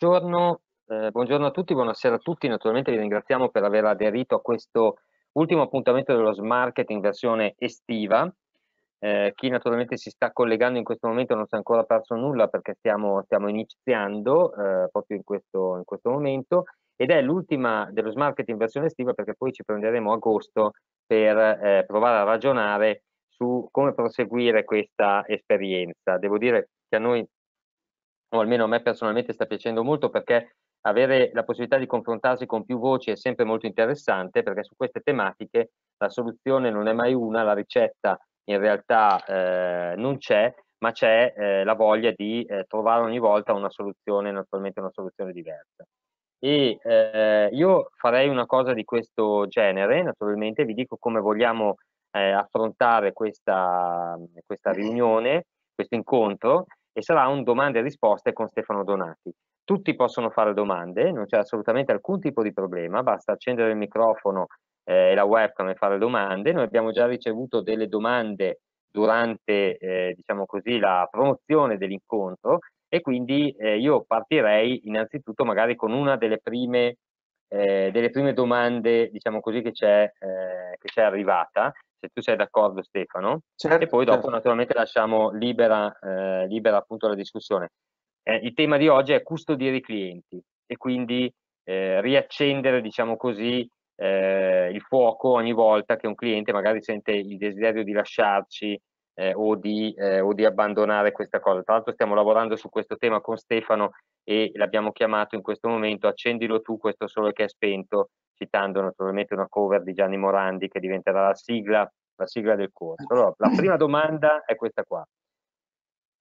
Buongiorno, eh, buongiorno, a tutti, buonasera a tutti, naturalmente vi ringraziamo per aver aderito a questo ultimo appuntamento dello Smarket in versione estiva. Eh, chi naturalmente si sta collegando in questo momento non si è ancora perso nulla perché stiamo, stiamo iniziando eh, proprio in questo, in questo, momento ed è l'ultima dello Smarket in versione estiva perché poi ci prenderemo agosto per eh, provare a ragionare su come proseguire questa esperienza. Devo dire che a noi o almeno a me personalmente sta piacendo molto perché avere la possibilità di confrontarsi con più voci è sempre molto interessante perché su queste tematiche la soluzione non è mai una, la ricetta in realtà eh, non c'è, ma c'è eh, la voglia di eh, trovare ogni volta una soluzione, naturalmente una soluzione diversa. E eh, io farei una cosa di questo genere, naturalmente vi dico come vogliamo eh, affrontare questa, questa riunione, questo incontro, e sarà un domande e risposte con Stefano Donati. Tutti possono fare domande, non c'è assolutamente alcun tipo di problema, basta accendere il microfono eh, e la webcam e fare domande. Noi abbiamo già ricevuto delle domande durante eh, diciamo così, la promozione dell'incontro e quindi eh, io partirei innanzitutto magari con una delle prime, eh, delle prime domande diciamo così, che, c'è, eh, che c'è arrivata se tu sei d'accordo Stefano, certo, e poi dopo certo. naturalmente lasciamo libera, eh, libera, appunto la discussione. Eh, il tema di oggi è custodire i clienti e quindi eh, riaccendere, diciamo così, eh, il fuoco ogni volta che un cliente magari sente il desiderio di lasciarci eh, o di, eh, o, di, abbandonare questa cosa. Tra l'altro stiamo lavorando su questo tema con Stefano e l'abbiamo chiamato in questo momento, accendilo tu, questo sole che è spento, citando naturalmente una cover di Gianni Morandi che diventerà la sigla, la sigla del corso. Eh. Allora, la prima domanda è questa qua.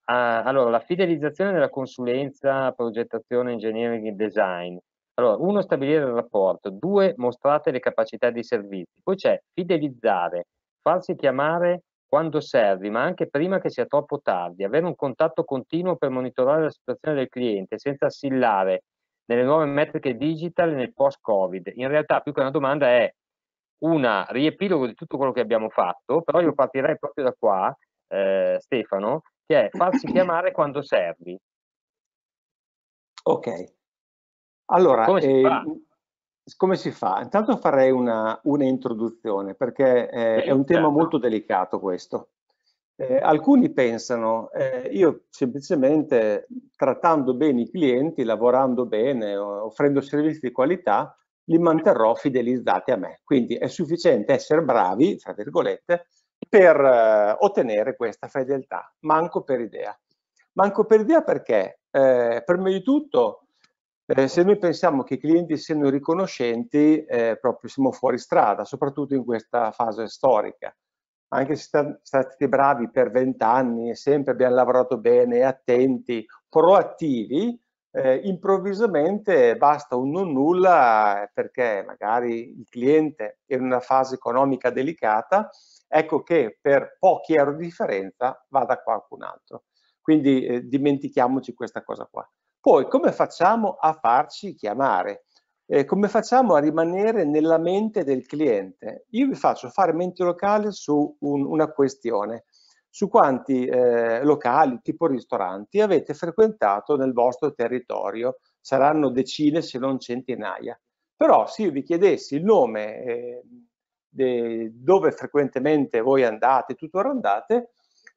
Ah, allora, la fidelizzazione della consulenza, progettazione, engineering e design. Allora, uno, stabilire il rapporto, due, mostrate le capacità di servizi, poi c'è fidelizzare, farsi chiamare quando servi, ma anche prima che sia troppo tardi, avere un contatto continuo per monitorare la situazione del cliente senza assillare nelle nuove metriche digital nel post-Covid. In realtà più che una domanda è un riepilogo di tutto quello che abbiamo fatto, però io partirei proprio da qua, eh, Stefano, che è farsi chiamare quando servi. Ok. Allora, come si, eh, fa? Ehm, come si fa? Intanto farei una, una introduzione perché eh, è un tema certo. molto delicato questo. Eh, alcuni pensano, eh, io semplicemente trattando bene i clienti, lavorando bene, offrendo servizi di qualità, li manterrò fidelizzati a me. Quindi è sufficiente essere bravi, tra virgolette, per eh, ottenere questa fedeltà. Manco per idea. Manco per idea perché, eh, prima di tutto, eh, se noi pensiamo che i clienti siano riconoscenti, eh, proprio siamo fuori strada, soprattutto in questa fase storica anche se siamo stati bravi per vent'anni e sempre abbiamo lavorato bene, attenti, proattivi, eh, improvvisamente basta un non nulla perché magari il cliente è in una fase economica delicata, ecco che per pochi euro di differenza va da qualcun altro. Quindi eh, dimentichiamoci questa cosa qua. Poi come facciamo a farci chiamare? eh, come facciamo a rimanere nella mente del cliente? Io vi faccio fare mente locale su un, una questione, su quanti eh, locali, tipo ristoranti, avete frequentato nel vostro territorio, saranno decine se non centinaia. Però se io vi chiedessi il nome, eh, de, dove frequentemente voi andate, tuttora andate,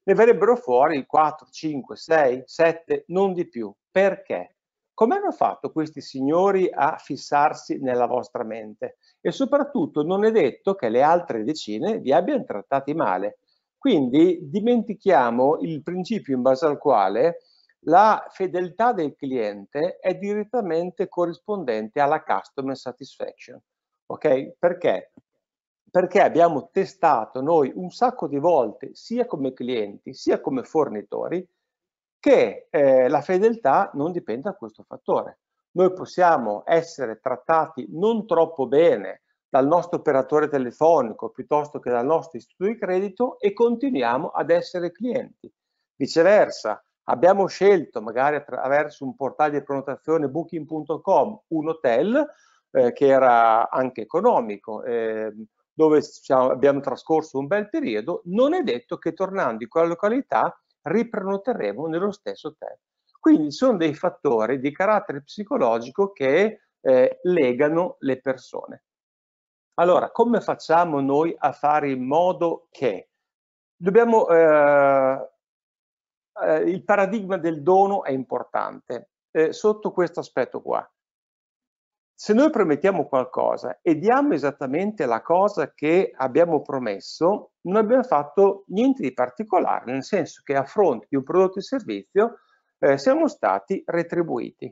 ne verrebbero fuori il 4, 5, 6, 7, non di più. Perché? Come hanno fatto questi signori a fissarsi nella vostra mente? E soprattutto non è detto che le altre decine vi abbiano trattati male. Quindi dimentichiamo il principio in base al quale la fedeltà del cliente è direttamente corrispondente alla customer satisfaction. Ok? Perché? Perché abbiamo testato noi un sacco di volte, sia come clienti sia come fornitori, che eh, la fedeltà non dipende da questo fattore. Noi possiamo essere trattati non troppo bene dal nostro operatore telefonico piuttosto che dal nostro istituto di credito e continuiamo ad essere clienti. Viceversa, abbiamo scelto magari attraverso un portale di prenotazione booking.com un hotel eh, che era anche economico, eh, dove abbiamo trascorso un bel periodo, non è detto che tornando in quella località riprenoteremo nello stesso tempo. Quindi sono dei fattori di carattere psicologico che eh, legano le persone. Allora, come facciamo noi a fare in modo che dobbiamo eh, eh, il paradigma del dono è importante eh, sotto questo aspetto qua se noi promettiamo qualcosa e diamo esattamente la cosa che abbiamo promesso, non abbiamo fatto niente di particolare, nel senso che a fronte di un prodotto e servizio eh, siamo stati retribuiti.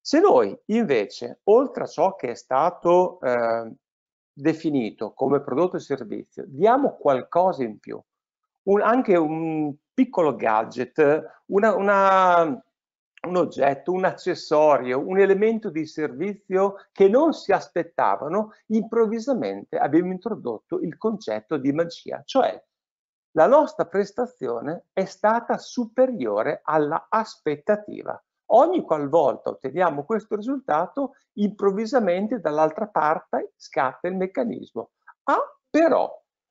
Se noi invece, oltre a ciò che è stato eh, definito come prodotto e servizio, diamo qualcosa in più, un, anche un piccolo gadget, una, una un oggetto, un accessorio, un elemento di servizio che non si aspettavano, improvvisamente abbiamo introdotto il concetto di magia, cioè la nostra prestazione è stata superiore alla aspettativa. Ogni qualvolta otteniamo questo risultato, improvvisamente dall'altra parte scatta il meccanismo. Ah, però,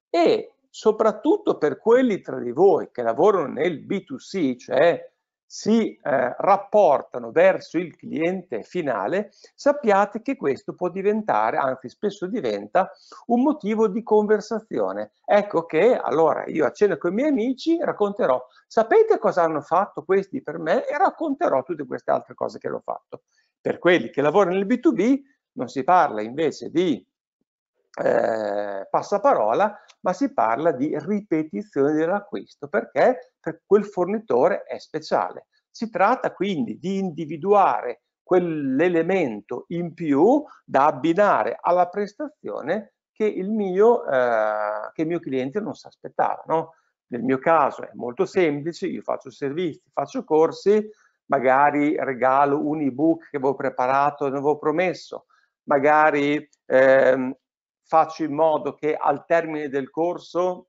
e soprattutto per quelli tra di voi che lavorano nel B2C, cioè si eh, rapportano verso il cliente finale, sappiate che questo può diventare, anzi spesso diventa, un motivo di conversazione. Ecco che allora io a cena con i miei amici racconterò, sapete cosa hanno fatto questi per me e racconterò tutte queste altre cose che l'ho fatto. Per quelli che lavorano nel B2B non si parla invece di eh, passaparola, ma si parla di ripetizione dell'acquisto perché per quel fornitore è speciale. Si tratta quindi di individuare quell'elemento in più da abbinare alla prestazione che il mio, eh, che il mio cliente non si aspettava. No? Nel mio caso è molto semplice, io faccio servizi, faccio corsi, magari regalo un ebook che avevo preparato e avevo promesso, magari ehm, faccio in modo che al termine del corso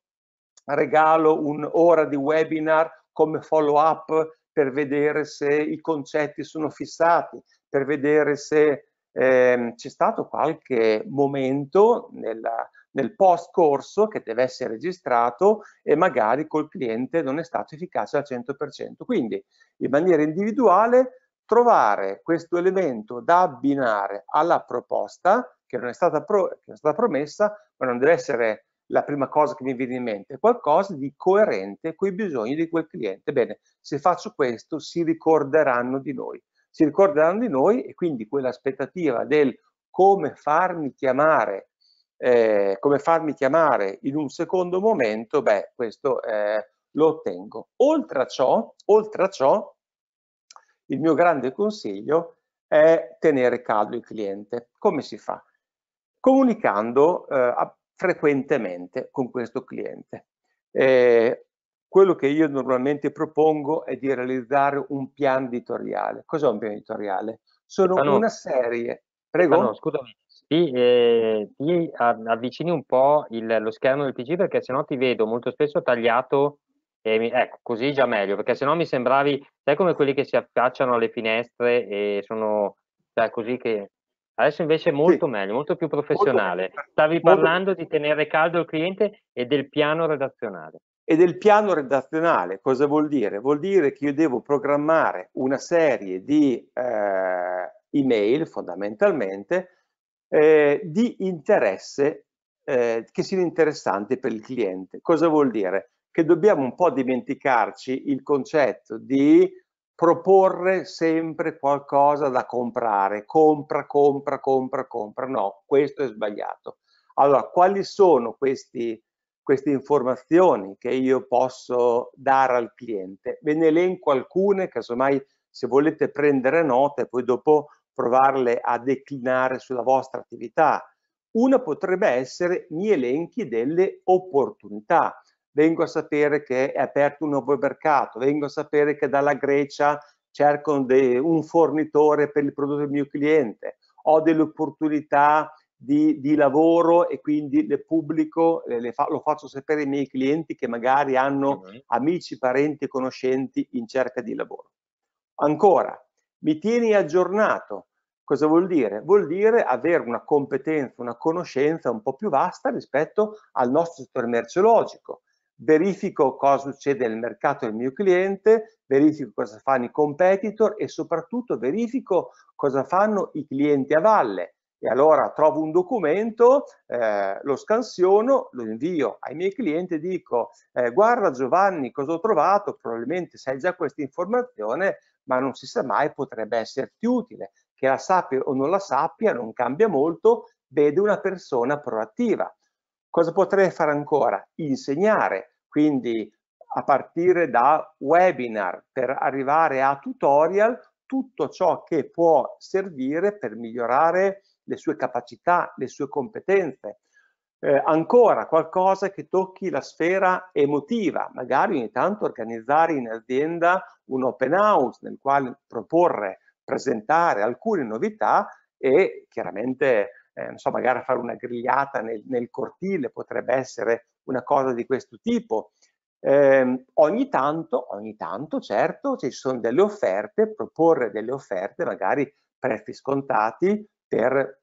regalo un'ora di webinar come follow up per vedere se i concetti sono fissati, per vedere se eh, c'è stato qualche momento nella, nel post corso che deve essere registrato e magari col cliente non è stato efficace al 100%. Quindi in maniera individuale trovare questo elemento da abbinare alla proposta che non è stata, pro, è stata promessa, ma non deve essere la prima cosa che mi viene in mente, qualcosa di coerente con i bisogni di quel cliente. Bene, se faccio questo si ricorderanno di noi, si ricorderanno di noi e quindi quell'aspettativa del come farmi chiamare, eh, come farmi chiamare in un secondo momento, beh, questo eh, lo ottengo. Oltre a ciò, oltre a ciò, il mio grande consiglio è tenere caldo il cliente. Come si fa? comunicando eh, frequentemente con questo cliente. Eh, quello che io normalmente propongo è di realizzare un piano editoriale. Cos'è un piano editoriale? Sono Stefano, una serie. Prego. Stefano, scusami, ti, eh, ti, avvicini un po' il, lo schermo del PC perché sennò ti vedo molto spesso tagliato. Mi, ecco, così già meglio, perché sennò mi sembravi, sai come quelli che si affacciano alle finestre e sono cioè, così che Adesso invece è molto sì. meglio, molto più professionale. Molto, Stavi molto parlando più. di tenere caldo il cliente e del piano redazionale. E del piano redazionale cosa vuol dire? Vuol dire che io devo programmare una serie di eh, email fondamentalmente eh, di interesse eh, che siano interessanti per il cliente. Cosa vuol dire? Che dobbiamo un po' dimenticarci il concetto di proporre sempre qualcosa da comprare, compra, compra, compra, compra, no, questo è sbagliato. Allora, quali sono questi, queste informazioni che io posso dare al cliente? Ve ne elenco alcune, casomai se volete prendere note e poi dopo provarle a declinare sulla vostra attività. Una potrebbe essere mi elenchi delle opportunità vengo a sapere che è aperto un nuovo mercato, vengo a sapere che dalla Grecia cercano un fornitore per il prodotto del mio cliente, ho delle opportunità di, di lavoro e quindi le pubblico, le fa, lo faccio sapere ai miei clienti che magari hanno amici, parenti e conoscenti in cerca di lavoro. Ancora, mi tieni aggiornato. Cosa vuol dire? Vuol dire avere una competenza, una conoscenza un po' più vasta rispetto al nostro settore merceologico verifico cosa succede nel mercato del mio cliente, verifico cosa fanno i competitor e soprattutto verifico cosa fanno i clienti a valle. E allora trovo un documento, eh, lo scansiono, lo invio ai miei clienti e dico eh, guarda Giovanni cosa ho trovato, probabilmente sai già questa informazione, ma non si sa mai, potrebbe esserti utile. Che la sappia o non la sappia non cambia molto, vede una persona proattiva Cosa potrei fare ancora? Insegnare, quindi a partire da webinar per arrivare a tutorial, tutto ciò che può servire per migliorare le sue capacità, le sue competenze. Eh, ancora qualcosa che tocchi la sfera emotiva, magari ogni tanto organizzare in azienda un open house nel quale proporre, presentare alcune novità e chiaramente eh, so, magari fare una grigliata nel, nel, cortile potrebbe essere una cosa di questo tipo. Eh, ogni tanto, ogni tanto, certo, ci sono delle offerte, proporre delle offerte, magari prezzi scontati per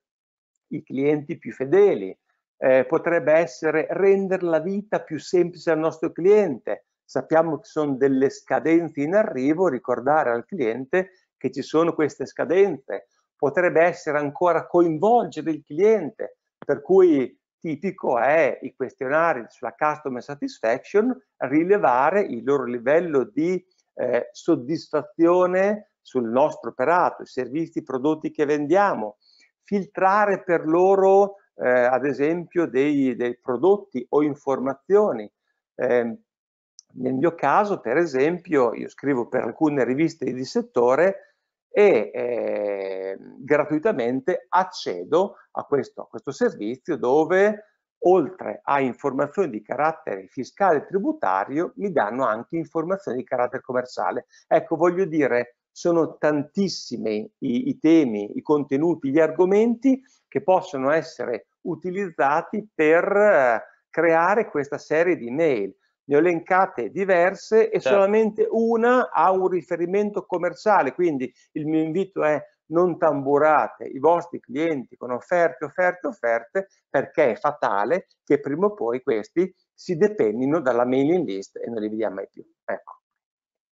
i clienti più fedeli. Eh, potrebbe essere rendere la vita più semplice al nostro cliente. Sappiamo che sono delle scadenze in arrivo, ricordare al cliente che ci sono queste scadenze potrebbe essere ancora coinvolgere il cliente, per cui tipico è i questionari sulla customer satisfaction rilevare il loro livello di eh, soddisfazione sul nostro operato, i servizi, i prodotti che vendiamo, filtrare per loro eh, ad esempio dei, dei, prodotti o informazioni. Eh, nel mio caso, per esempio, io scrivo per alcune riviste di settore, e eh, gratuitamente accedo a questo, a questo servizio dove oltre a informazioni di carattere fiscale e tributario mi danno anche informazioni di carattere commerciale. Ecco, voglio dire, sono tantissimi i, i temi, i contenuti, gli argomenti che possono essere utilizzati per eh, creare questa serie di mail ne ho elencate diverse e certo. solamente una ha un riferimento commerciale, quindi il mio invito è non tamburate i vostri clienti con offerte, offerte, offerte, perché è fatale che prima o poi questi si depennino dalla mailing list e non li vediamo mai più. Ecco.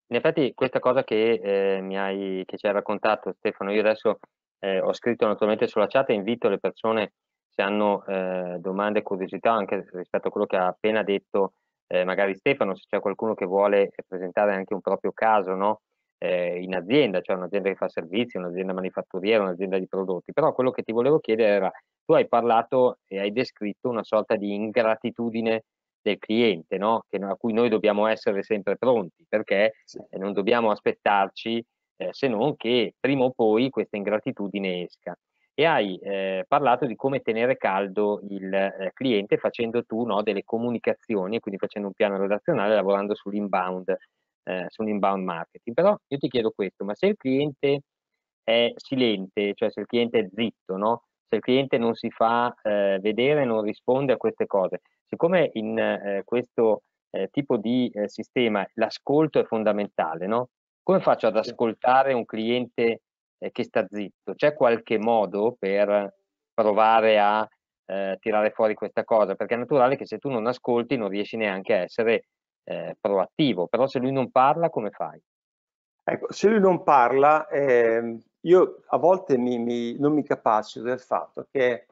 In effetti questa cosa che, eh, mi hai, che ci hai raccontato Stefano, io adesso eh, ho scritto naturalmente sulla chat e invito le persone se hanno eh, domande e curiosità anche rispetto a quello che ha appena detto eh, magari Stefano, se c'è qualcuno che vuole presentare anche un proprio caso no? eh, in azienda, cioè un'azienda che fa servizi, un'azienda manifatturiera, un'azienda di prodotti. Però quello che ti volevo chiedere era, tu hai parlato e hai descritto una sorta di ingratitudine del cliente, no? che, a cui noi dobbiamo essere sempre pronti, perché sì. Eh, non dobbiamo aspettarci eh, se non che prima o poi questa ingratitudine esca e hai eh, parlato di come tenere caldo il eh, cliente facendo tu no, delle comunicazioni, quindi facendo un piano relazionale, lavorando sull'inbound, eh, sull'inbound marketing. Però io ti chiedo questo, ma se il cliente è silente, cioè se il cliente è zitto, no? se il cliente non si fa eh, vedere, non risponde a queste cose, siccome in eh, questo eh, tipo di sistema l'ascolto è fondamentale, no? come faccio ad ascoltare un cliente eh, che sta zitto. C'è qualche modo per provare a eh, tirare fuori questa cosa? Perché è naturale che se tu non ascolti non riesci neanche a essere eh, proattivo, però se lui non parla come fai? Ecco, se lui non parla, ehm, io a volte mi, mi, non mi capacito del fatto che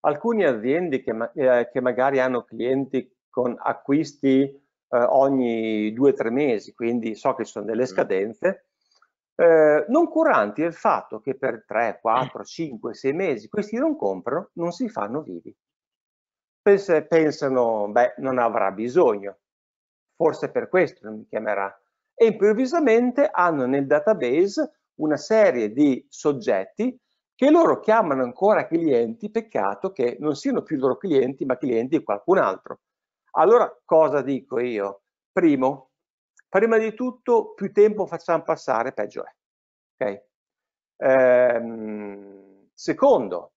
alcune aziende che, eh, che magari hanno clienti con acquisti eh, ogni due o tre mesi, quindi so che ci sono delle mm. scadenze, eh, non curanti del fatto che per 3, 4, 5, 6 mesi questi non comprano, non si fanno vivi. Pens pensano, beh, non avrà bisogno, forse per questo non mi chiamerà. E improvvisamente hanno nel database una serie di soggetti che loro chiamano ancora clienti, peccato che non siano più loro clienti, ma clienti di qualcun altro. Allora cosa dico io? Primo, Prima di tutto, più tempo facciamo passare, peggio è. Okay? Ehm, secondo,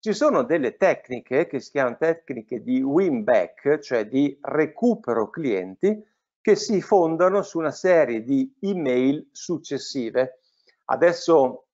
ci sono delle tecniche che si chiamano tecniche di win back, cioè di recupero clienti, che si fondano su una serie di email successive. Adesso,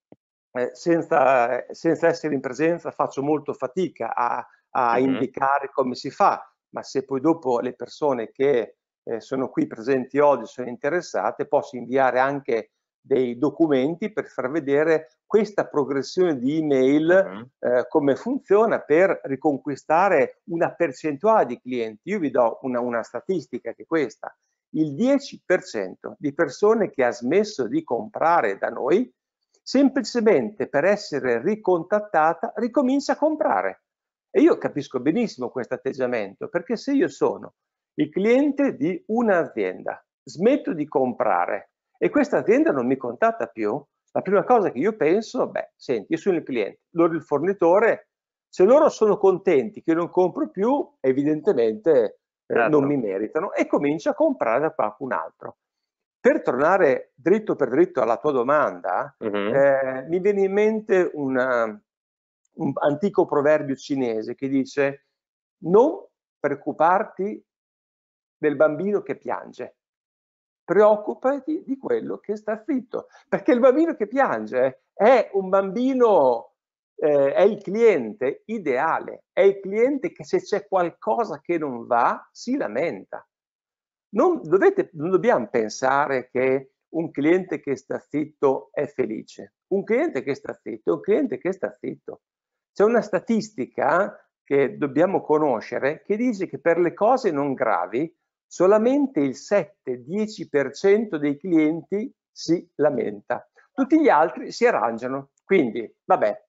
eh, senza, senza, essere in presenza, faccio molto fatica a, a mm -hmm. indicare come si fa, ma se poi dopo le persone che eh, sono qui presenti oggi, sono interessate, posso inviare anche dei documenti per far vedere questa progressione di email, mhm. eh, come funziona per riconquistare una percentuale di clienti. Io vi do una, una statistica che è questa. Il 10% di persone che ha smesso di comprare da noi, semplicemente per essere ricontattata, ricomincia a comprare. E io capisco benissimo questo atteggiamento, perché se io sono il cliente di un'azienda, smetto di comprare e questa azienda non mi contatta più, la prima cosa che io penso, beh, senti, io sono il cliente, loro il fornitore, se loro sono contenti che non compro più, evidentemente eh, non certo. mi meritano e comincio a comprare da qualcun altro. Per tornare dritto per dritto alla tua domanda, uh -huh. eh, mi viene in mente una, un antico proverbio cinese che dice non preoccuparti del bambino che piange. Preoccupati di quello che sta affitto, perché il bambino che piange è un bambino eh, è il cliente ideale, è il cliente che se c'è qualcosa che non va si lamenta. Non, dovete, non dobbiamo pensare che un cliente che sta zitto è felice. Un cliente che sta zitto è un cliente che sta zitto. C'è una statistica che dobbiamo conoscere che dice che per le cose non gravi solamente il 7-10% dei clienti si lamenta. Tutti gli altri si arrangiano, quindi vabbè,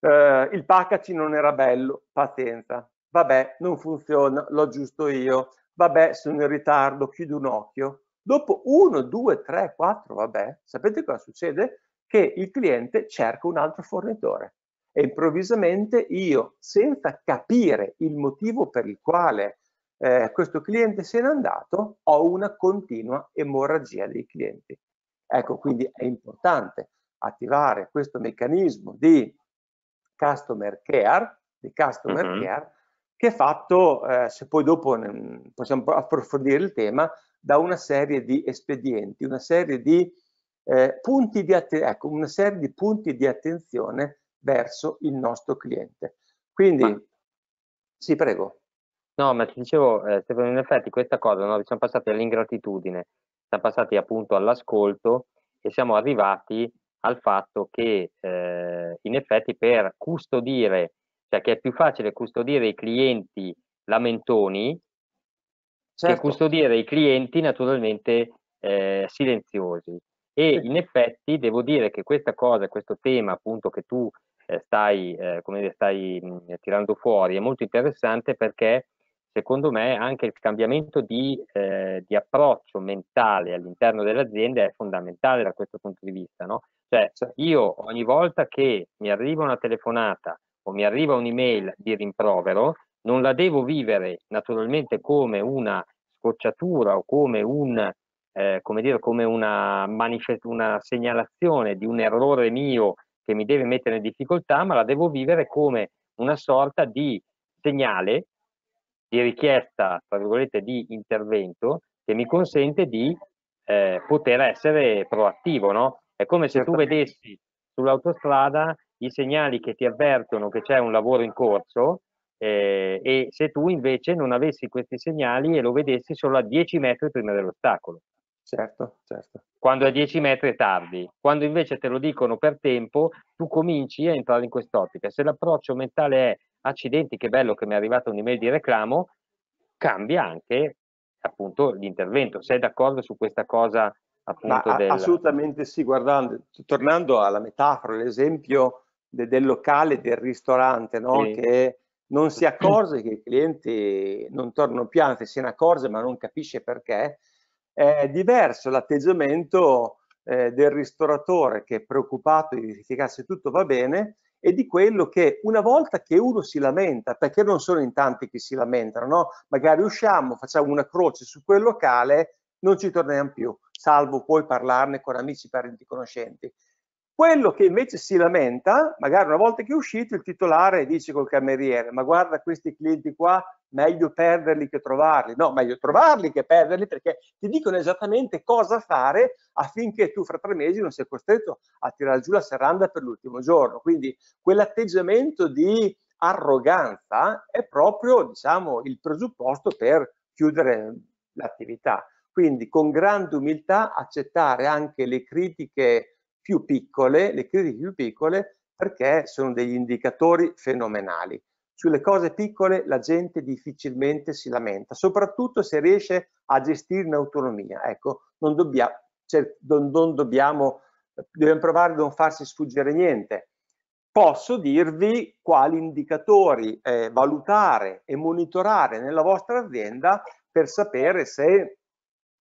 eh, il packaging non era bello, pazienza, vabbè, non funziona, l'ho giusto io, vabbè, sono in ritardo, chiudo un occhio. Dopo 1, 2, 3, 4, vabbè, sapete cosa succede? Che il cliente cerca un altro fornitore e improvvisamente io, senza capire il motivo per il quale eh, questo cliente se n'è andato, ho una continua emorragia dei clienti. Ecco, quindi è importante attivare questo meccanismo di customer care, di customer uh mm-hmm. -huh. care che è fatto, eh, se poi dopo mm, possiamo approfondire il tema, da una serie di espedienti, una serie di, eh, punti, di ecco, una serie di punti di attenzione verso il nostro cliente. Quindi, Ma... sì, prego. No, ma ti dicevo, ehm, secondo in effetti questa cosa, no, siamo passati all'ingratitudine, siamo passati appunto all'ascolto e siamo arrivati al fatto che, ehm, in effetti per custodire cioè che è più facile custodire i clienti lamentoni che certo. custodire i clienti naturalmente, ehm, silenziosi. E Sì. in effetti devo dire che questa cosa, questo tema appunto che tu, ehm, stai, ehm, come dire, stai, mhmm, tirando fuori è molto interessante perché secondo me anche il cambiamento di, eh, di approccio mentale all'interno dell'azienda è fondamentale da questo punto di vista. No? Cioè, io ogni volta che mi arriva una telefonata o mi arriva un'email di rimprovero, non la devo vivere naturalmente come una scocciatura o come, un, eh, come, dire, come una, una segnalazione di un errore mio che mi deve mettere in difficoltà, ma la devo vivere come una sorta di segnale di richiesta, tra virgolette, di intervento che mi consente di eh, poter essere proattivo, no? È come se tu vedessi sull'autostrada i segnali che ti avvertono che c'è un lavoro in corso eh, e se tu invece non avessi questi segnali e lo vedessi solo a 10 metri prima dell'ostacolo. Certo, certo. Quando a 10 metri è tardi, quando invece te lo dicono per tempo, tu cominci a entrare in quest'ottica. Se l'approccio mentale è accidenti che bello che mi è arrivata un'email di reclamo, cambia anche appunto l'intervento. Sei d'accordo su questa cosa? Appunto, Ma, del... Assolutamente sì, guardando, tornando alla metafora, l'esempio de, del locale, del ristorante, no? sì. che non si accorge che i clienti non tornano più, anzi se ne accorge ma non capisce perché, è diverso l'atteggiamento eh, del ristoratore che è preoccupato di verificare se tutto va bene e di quello che una volta che uno si lamenta, perché non sono in tanti che si lamentano, no? magari usciamo, facciamo una croce su quel locale, non ci torniamo più, salvo poi parlarne con amici, parenti, conoscenti. Quello che invece si lamenta, magari una volta che è uscito, il titolare dice col cameriere, ma guarda questi clienti qua, meglio perderli che trovarli. No, meglio trovarli che perderli perché ti dicono esattamente cosa fare affinché tu fra tre mesi non sei costretto a tirare giù la serranda per l'ultimo giorno. Quindi quell'atteggiamento di arroganza è proprio diciamo, il presupposto per chiudere l'attività. Quindi con grande umiltà accettare anche le critiche più piccole, le critiche più piccole, perché sono degli indicatori fenomenali. Sulle cose piccole la gente difficilmente si lamenta, soprattutto se riesce a gestire in autonomia. Ecco, non dobbiamo, cioè, non, non dobbiamo dobbiamo provare a non farsi sfuggire niente. Posso dirvi quali indicatori eh, valutare e monitorare nella vostra azienda per sapere se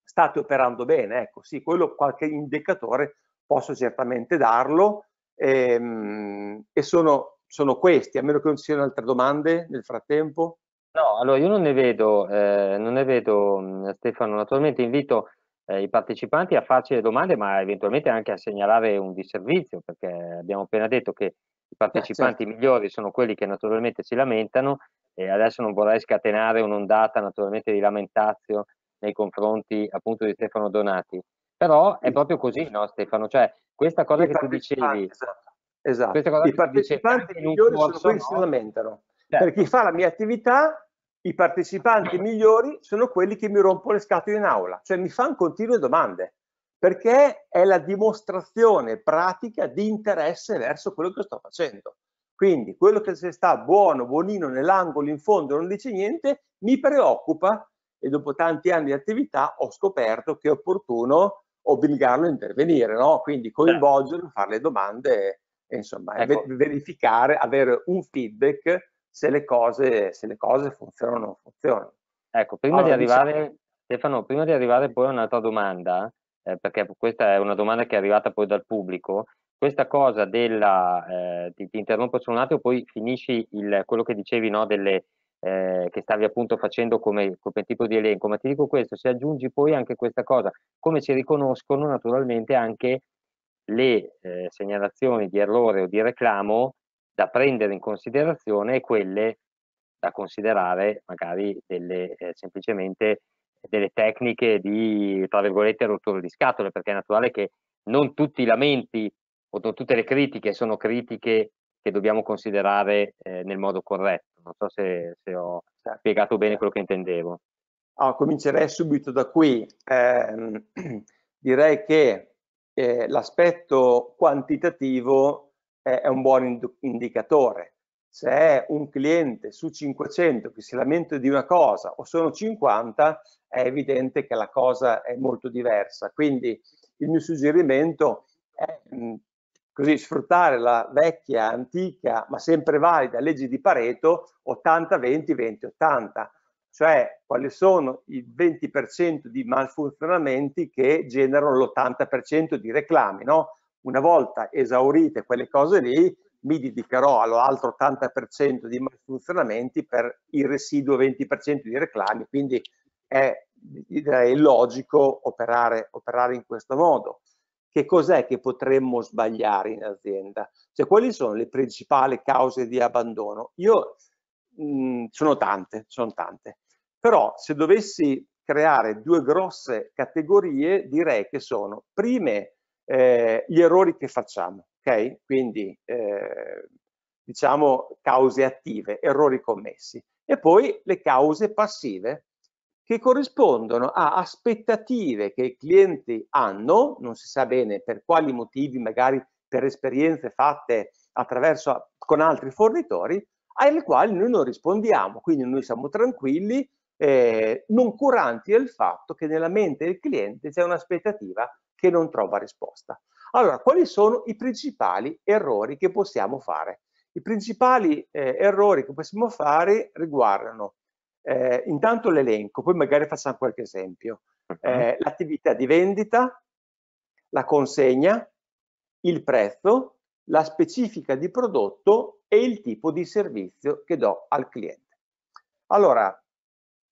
state operando bene. Ecco, sì, quello qualche indicatore posso certamente darlo ehm, e sono, sono, questi, a meno che non ci siano altre domande nel frattempo. No, allora io non ne vedo, eh, non ne vedo mm, Stefano, naturalmente invito eh, i partecipanti a farci le domande ma eventualmente anche a segnalare un disservizio perché abbiamo appena detto che i partecipanti eh, certo. migliori sono quelli che naturalmente si lamentano e adesso non vorrei scatenare un'ondata naturalmente di lamentazio nei confronti appunto di Stefano Donati però è proprio così, no Stefano? Cioè, questa cosa I che tu dicevi... Esatto, esatto. cosa I partecipanti dicevi, migliori sono quelli che si lamentano. Certo. Per chi fa la mia attività, i partecipanti migliori sono quelli che mi rompono le scatole in aula. Cioè mi fanno continue domande, perché è la dimostrazione pratica di interesse verso quello che sto facendo. Quindi quello che se sta buono, buonino, nell'angolo, in fondo, non dice niente, mi preoccupa e dopo tanti anni di attività ho scoperto che è opportuno obbligarlo a intervenire, no? quindi coinvolgerlo, fare le domande, e, insomma, ecco. verificare, avere un feedback se le cose, se le cose funzionano o non funzionano. Ecco, prima allora, di arrivare, diciamo... Stefano, prima di arrivare poi a un'altra domanda, eh, perché questa è una domanda che è arrivata poi dal pubblico, questa cosa della, eh, ti, ti, interrompo solo un attimo, poi finisci il, quello che dicevi no, delle, eh, che stavi appunto facendo come, come, tipo di elenco, ma ti dico questo, se aggiungi poi anche questa cosa, come ci riconoscono naturalmente anche le eh, segnalazioni di errore o di reclamo da prendere in considerazione e quelle da considerare magari delle, eh, semplicemente delle tecniche di, tra virgolette, rottura di scatole, perché è naturale che non tutti i lamenti o tutte le critiche sono critiche che dobbiamo considerare eh, nel modo corretto. Non so se, se ho certo. spiegato bene quello che intendevo. Oh, comincerei subito da qui. Eh, direi che eh, l'aspetto quantitativo è un buon indicatore. Se è un cliente su 500 che si lamenta di una cosa o sono 50, è evidente che la cosa è molto diversa. Quindi il mio suggerimento è così sfruttare la vecchia, antica, ma sempre valida legge di Pareto 80-20-20-80, cioè quali sono i 20% di malfunzionamenti che generano l'80% di reclami. No? Una volta esaurite quelle cose lì, mi dedicherò all'altro 80% di malfunzionamenti per il residuo 20% di reclami, quindi è, è logico operare, operare in questo modo che cos'è che potremmo sbagliare in azienda, cioè quali sono le principali cause di abbandono. Io mh, mm, sono tante, sono tante, però se dovessi creare due grosse categorie direi che sono prime eh, gli errori che facciamo, ok? Quindi eh, diciamo cause attive, errori commessi e poi le cause passive, che corrispondono a aspettative che i clienti hanno, non si sa bene per quali motivi, magari per esperienze fatte attraverso con altri fornitori, alle quali noi non rispondiamo. Quindi noi siamo tranquilli, eh, non curanti del fatto che nella mente del cliente c'è un'aspettativa che non trova risposta. Allora, quali sono i principali errori che possiamo fare? I principali eh, errori che possiamo fare riguardano eh, intanto l'elenco, poi magari facciamo qualche esempio. Eh, l'attività di vendita, la consegna, il prezzo, la specifica di prodotto e il tipo di servizio che do al cliente. Allora,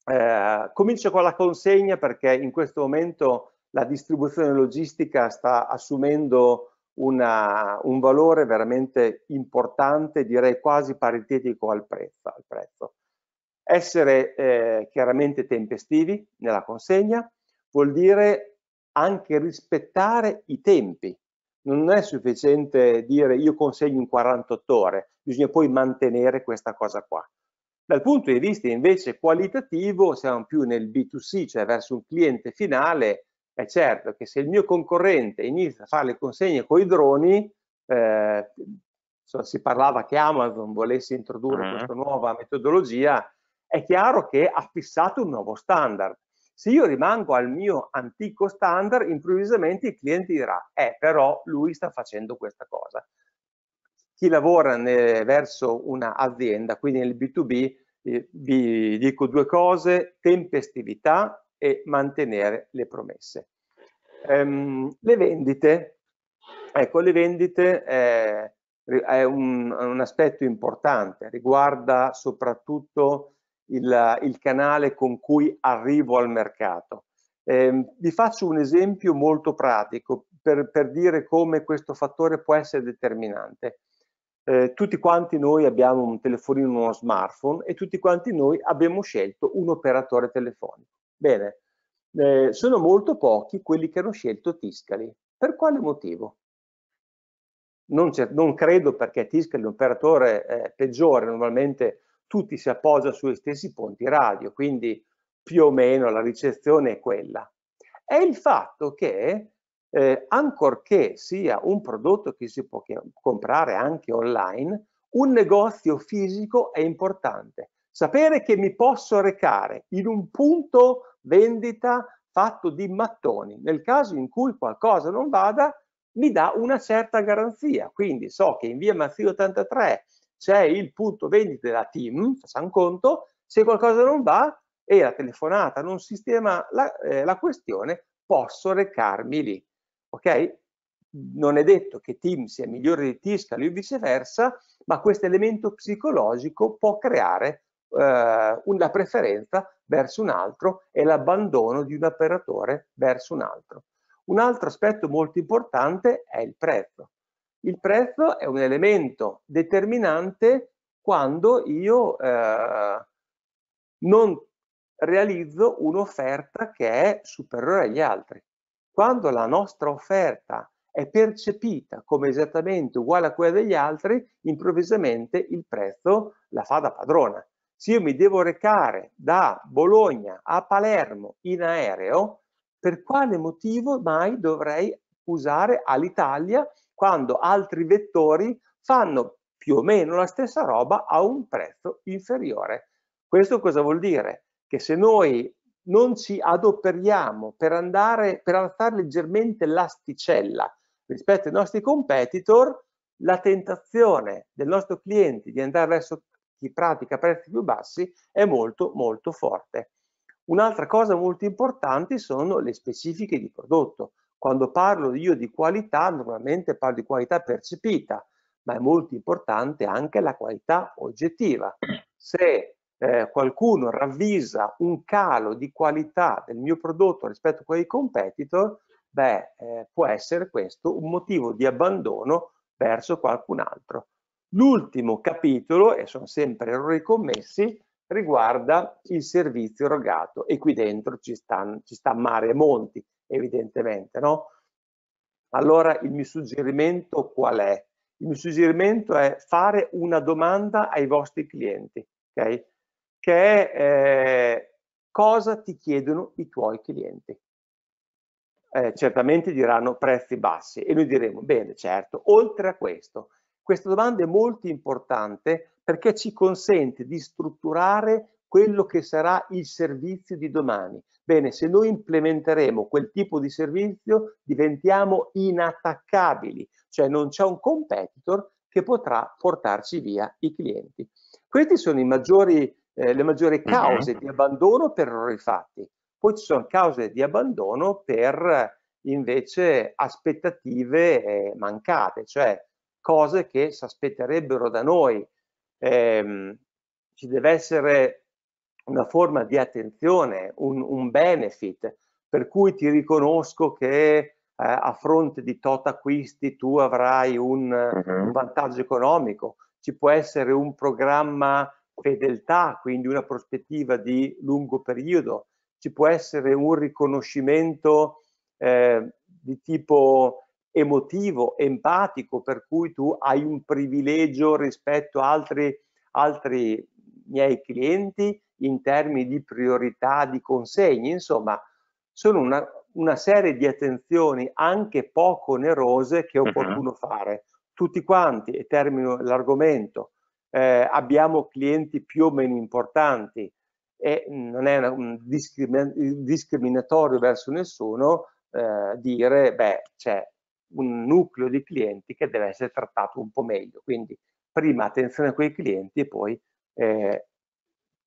eh, comincio con la consegna perché in questo momento la distribuzione logistica sta assumendo una, un valore veramente importante, direi quasi paritetico al prezzo. Al prezzo. Essere eh, chiaramente tempestivi nella consegna vuol dire anche rispettare i tempi. Non è sufficiente dire io consegno in 48 ore, bisogna poi mantenere questa cosa qua. Dal punto di vista invece qualitativo siamo più nel B2C, cioè verso un cliente finale, è certo che se il mio concorrente inizia a fare le consegne con i droni, eh, si parlava che Amazon volesse introdurre mm. questa nuova metodologia, è chiaro che ha fissato un nuovo standard. Se io rimango al mio antico standard, improvvisamente il cliente dirà, eh però lui sta facendo questa cosa. Chi lavora nel, verso un'azienda, quindi nel B2B, eh, vi dico due cose, tempestività e mantenere le promesse. Ehm, le vendite, ecco le vendite eh, è un, un aspetto importante, riguarda soprattutto il, il canale con cui arrivo al mercato. Eh, vi faccio un esempio molto pratico per, per, dire come questo fattore può essere determinante. Eh, tutti quanti noi abbiamo un telefonino, uno smartphone e tutti quanti noi abbiamo scelto un operatore telefonico. Bene, eh, sono molto pochi quelli che hanno scelto Tiscali. Per quale motivo? Non, non credo perché Tiscali è l'operatore eh, peggiore, normalmente tutti si appoggia sugli stessi ponti radio, quindi più o meno la ricezione è quella. È il fatto che, eh, ancorché sia un prodotto che si può comprare anche online, un negozio fisico è importante. Sapere che mi posso recare in un punto vendita fatto di mattoni, nel caso in cui qualcosa non vada, mi dà una certa garanzia. Quindi so che in via Mazzio 83 c'è il punto vendita della team, facciamo conto, se qualcosa non va e la telefonata non sistema la, eh, la questione, posso recarmi lì. Ok? Non è detto che team sia migliore di Tisca o viceversa, ma questo elemento psicologico può creare eh, una preferenza verso un altro e l'abbandono di un operatore verso un altro. Un altro aspetto molto importante è il prezzo. Il prezzo è un elemento determinante quando io eh, non realizzo un'offerta che è superiore agli altri. Quando la nostra offerta è percepita come esattamente uguale a quella degli altri, improvvisamente il prezzo la fa da padrona. Se io mi devo recare da Bologna a Palermo in aereo, per quale motivo mai dovrei usare all'Italia quando altri vettori fanno più o meno la stessa roba a un prezzo inferiore. Questo cosa vuol dire? Che se noi non ci adoperiamo per andare per alzare leggermente l'asticella rispetto ai nostri competitor, la tentazione del nostro cliente di andare verso chi pratica prezzi più bassi è molto molto forte. Un'altra cosa molto importante sono le specifiche di prodotto. Quando parlo io di qualità, normalmente parlo di qualità percepita, ma è molto importante anche la qualità oggettiva. Se eh, qualcuno ravvisa un calo di qualità del mio prodotto rispetto a quei competitor, beh, eh, può essere questo un motivo di abbandono verso qualcun altro. L'ultimo capitolo, e sono sempre errori commessi, riguarda il servizio erogato e qui dentro ci, stanno, ci sta mare e monti evidentemente, no? Allora il mio suggerimento qual è? Il mio suggerimento è fare una domanda ai vostri clienti, ok? Che è eh, cosa ti chiedono i tuoi clienti? Eh, certamente diranno prezzi bassi e noi diremo bene, certo, oltre a questo, questa domanda è molto importante perché ci consente di strutturare quello che sarà il servizio di domani. Bene, se noi implementeremo quel tipo di servizio diventiamo inattaccabili, cioè non c'è un competitor che potrà portarci via i clienti. Queste sono maggiori, eh, le maggiori mhm. cause di abbandono per errori fatti. Poi ci sono cause di abbandono per invece aspettative eh, mancate, cioè cose che si aspetterebbero da noi. Eh, ci deve essere una forma di attenzione, un, un benefit, per cui ti riconosco che eh, a fronte di tot acquisti tu avrai un, mm-hmm. un, vantaggio economico, ci può essere un programma fedeltà, quindi una prospettiva di lungo periodo, ci può essere un riconoscimento eh, di tipo emotivo, empatico, per cui tu hai un privilegio rispetto a altri, altri miei clienti in termini di priorità di consegne, insomma sono una, una serie di attenzioni anche poco onerose che è opportuno uh -huh. fare. Tutti quanti, e termino l'argomento, eh, abbiamo clienti più o meno importanti e non è un discriminatorio verso nessuno eh, dire beh c'è un nucleo di clienti che deve essere trattato un po' meglio quindi prima attenzione a quei clienti e poi eh,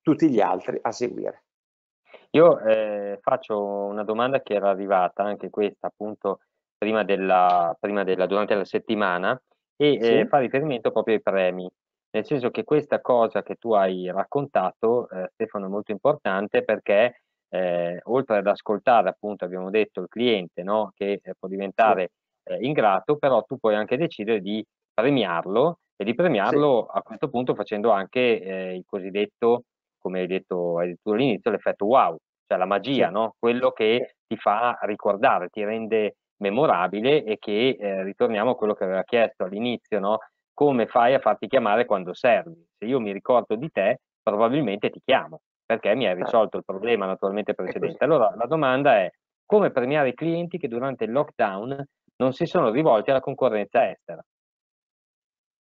tutti gli altri a seguire. Io eh, faccio una domanda che era arrivata, anche questa appunto, prima della, prima della durante la settimana, e eh, sì. eh, fa riferimento proprio ai premi, nel senso che questa cosa che tu hai raccontato, eh, Stefano, è molto importante perché eh, oltre ad ascoltare, appunto, abbiamo detto, il cliente no? che eh, può diventare sì. Eh, ingrato, però tu puoi anche decidere di premiarlo e di premiarlo sì. a questo punto facendo anche il cosiddetto come hai detto, hai detto all'inizio, l'effetto wow, cioè la magia, sì. no? quello che ti fa ricordare, ti rende memorabile e che eh, ritorniamo a quello che aveva chiesto all'inizio, no? come fai a farti chiamare quando servi? Se io mi ricordo di te, probabilmente ti chiamo perché mi hai risolto il problema naturalmente precedente. Allora la domanda è come premiare i clienti che durante il lockdown non si sono rivolti alla concorrenza estera?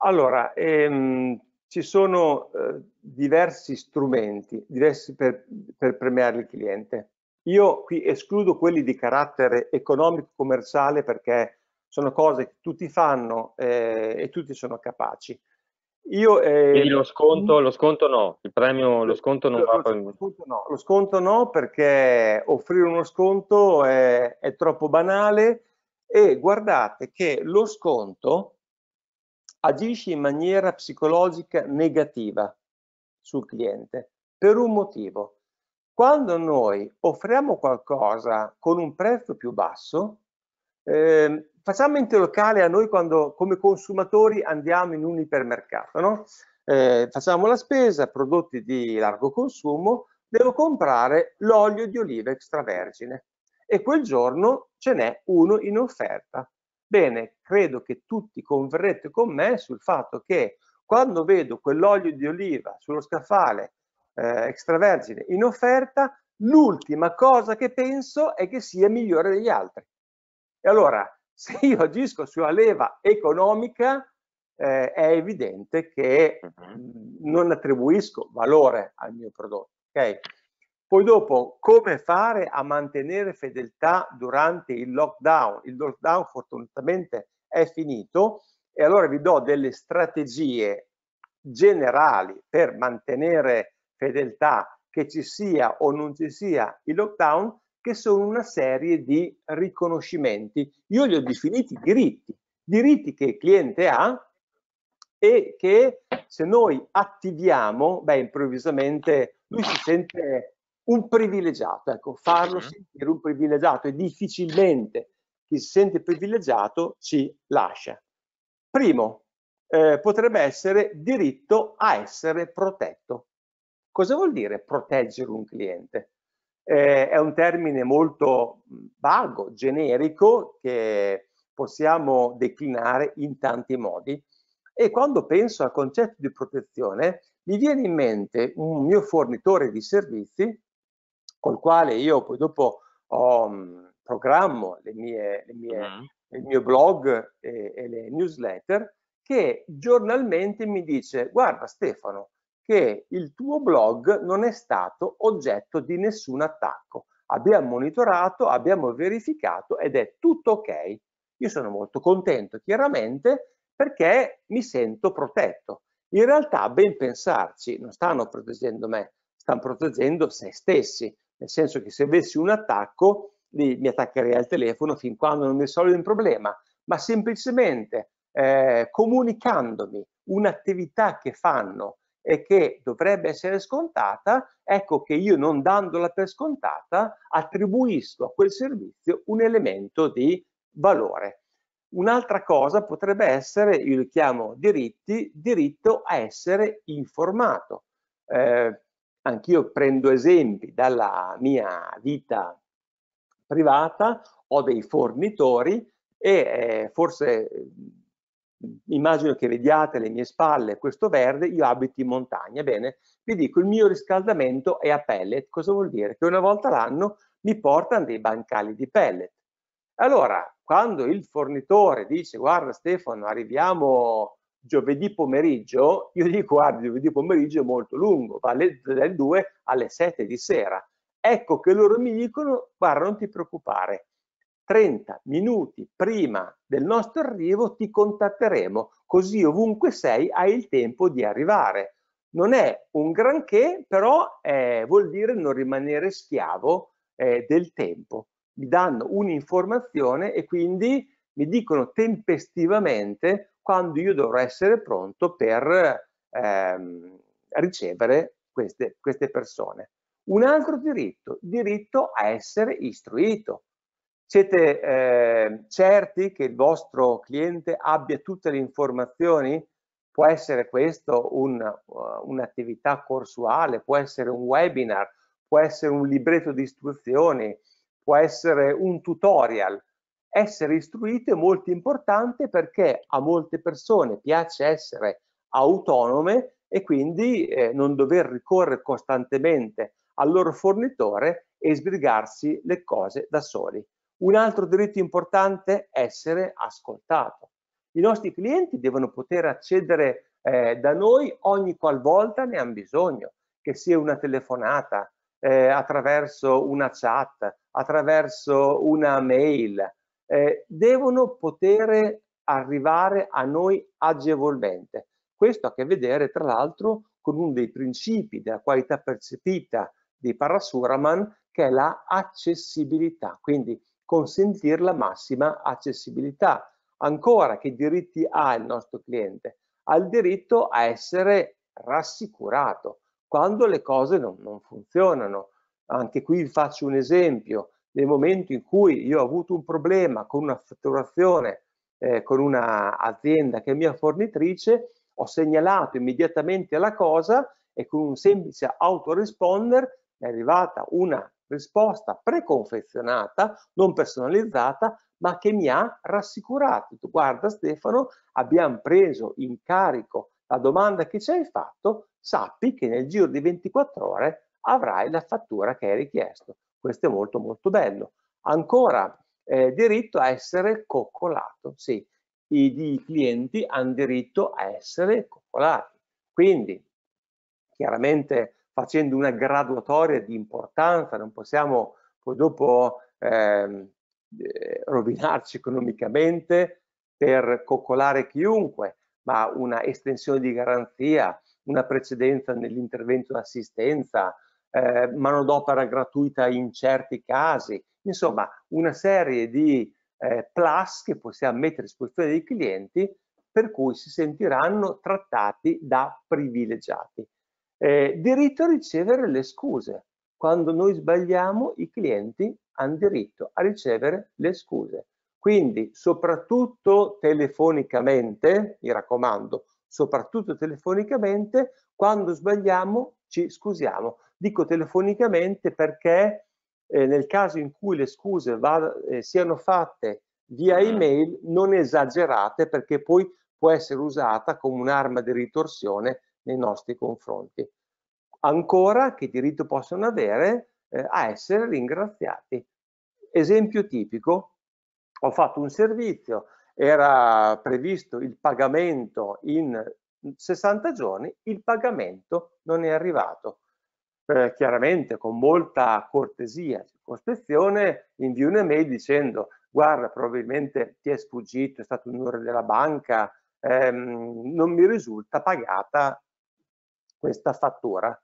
Allora, ehm, ci sono eh, diversi strumenti diversi per, per premiare il cliente. Io qui escludo quelli di carattere economico-commerciale perché sono cose che tutti fanno eh, e tutti sono capaci. Io, eh, Quindi lo sconto, lo sconto no, il premio, lo sconto non lo, va per... Lo sconto no, lo sconto no perché offrire uno sconto è, è troppo banale e guardate che lo sconto agisce in maniera psicologica negativa sul cliente per un motivo. Quando noi offriamo qualcosa con un prezzo più basso, eh, facciamo ente locale a noi quando come consumatori andiamo in un ipermercato, no? eh, facciamo la spesa, prodotti di largo consumo, devo comprare l'olio di oliva extravergine e quel giorno ce n'è uno in offerta. Bene, credo che tutti converrete con me sul fatto che quando vedo quell'olio di oliva sullo scaffale eh, extravergine in offerta, l'ultima cosa che penso è che sia migliore degli altri. E allora, se io agisco sulla leva economica, eh, è evidente che mm, non attribuisco valore al mio prodotto. Okay? Poi dopo, come fare a mantenere fedeltà durante il lockdown? Il lockdown fortunatamente è finito e allora vi do delle strategie generali per mantenere fedeltà che ci sia o non ci sia il lockdown che sono una serie di riconoscimenti. Io li ho definiti diritti, diritti che il cliente ha e che se noi attiviamo, beh improvvisamente lui si sente un privilegiato, ecco, farlo sentire un privilegiato e difficilmente chi si sente privilegiato ci lascia. Primo, eh, potrebbe essere diritto a essere protetto. Cosa vuol dire proteggere un cliente? Eh, è un termine molto mm, vago, generico, che possiamo declinare in tanti modi. E quando penso al concetto di protezione, mi viene in mente un mio fornitore di servizi col quale io poi dopo ho, mhmm, programmo le mie, le mie, mm. il mio blog e, e le newsletter che giornalmente mi dice guarda Stefano che il tuo blog non è stato oggetto di nessun attacco. Abbiamo monitorato, abbiamo verificato ed è tutto ok. Io sono molto contento chiaramente perché mi sento protetto. In realtà, ben pensarci, non stanno proteggendo me, stanno proteggendo se stessi, nel senso che se avessi un attacco lì mi attaccherei al telefono fin quando non mi risolve un problema, ma semplicemente eh, comunicandomi un'attività che fanno e che dovrebbe essere scontata, ecco che io non dandola per scontata attribuisco a quel servizio un elemento di valore. Un'altra cosa potrebbe essere, io lo chiamo diritti, diritto a essere informato. Eh, anch'io prendo esempi dalla mia vita privata, ho dei fornitori e eh, forse mm, immagino che vediate alle mie spalle questo verde, io abito in montagna, bene, vi dico il mio riscaldamento è a pellet, cosa vuol dire? Che una volta l'anno mi portano dei bancali di pellet. Allora, quando il fornitore dice guarda Stefano, arriviamo giovedì pomeriggio, io dico guardi giovedì pomeriggio è molto lungo, va dalle 2 alle 7 di sera. Ecco che loro mi dicono, guarda non ti preoccupare, 30 minuti prima del nostro arrivo ti contatteremo, così ovunque sei hai il tempo di arrivare. Non è un granché, però eh, vuol dire non rimanere schiavo eh, del tempo. Mi danno un'informazione e quindi mi dicono tempestivamente quando io dovrò essere pronto per ehm, ricevere queste, queste persone. Un altro diritto, diritto a essere istruito. Siete eh, certi che il vostro cliente abbia tutte le informazioni? Può essere questo un, uh, un'attività corsuale, può essere un webinar, può essere un libretto di istruzioni, può essere un tutorial essere istruite è molto importante perché a molte persone piace essere autonome e quindi eh, non dover ricorrere costantemente al loro fornitore e sbrigarsi le cose da soli. Un altro diritto importante è essere ascoltato. I nostri clienti devono poter accedere eh, da noi ogni qualvolta ne hanno bisogno, che sia una telefonata, eh, attraverso una chat, attraverso una mail, eh, devono poter arrivare a noi agevolmente. Questo ha a che vedere tra l'altro con uno dei principi della qualità percepita di Parasuraman che è la accessibilità, quindi consentire la massima accessibilità. Ancora che diritti ha il nostro cliente? Ha il diritto a essere rassicurato quando le cose non, non funzionano. Anche qui vi faccio un esempio nel momento in cui io ho avuto un problema con una fatturazione, eh, con un'azienda che è mia fornitrice, ho segnalato immediatamente la cosa e con un semplice autoresponder è arrivata una risposta preconfezionata, non personalizzata, ma che mi ha rassicurato. Guarda Stefano, abbiamo preso in carico la domanda che ci hai fatto, sappi che nel giro di 24 ore avrai la fattura che hai richiesto questo è molto molto bello. Ancora, eh, diritto a essere coccolato, sì, I, i clienti hanno diritto a essere coccolati, quindi chiaramente facendo una graduatoria di importanza, non possiamo poi dopo ehm, eh, rovinarci economicamente per coccolare chiunque, ma una estensione di garanzia, una precedenza nell'intervento d'assistenza, eh, manodopera gratuita in certi casi, insomma una serie di eh, plus che possiamo mettere a disposizione dei clienti per cui si sentiranno trattati da privilegiati. Eh, diritto a ricevere le scuse. Quando noi sbagliamo i clienti hanno diritto a ricevere le scuse. Quindi soprattutto telefonicamente, mi raccomando, soprattutto telefonicamente, quando sbagliamo ci scusiamo dico telefonicamente perché eh, nel caso in cui le scuse va, eh, siano fatte via ah. email non esagerate perché poi può essere usata come un'arma di ritorsione nei nostri confronti. Ancora che diritto possono avere eh, a essere ringraziati. Esempio tipico, ho fatto un servizio, era previsto il pagamento in 60 giorni, il pagamento non è arrivato eh, chiaramente con molta cortesia, e costrizione invii un'email dicendo guarda probabilmente ti è sfuggito, è stato un errore della banca, ehm, non mi risulta pagata questa fattura.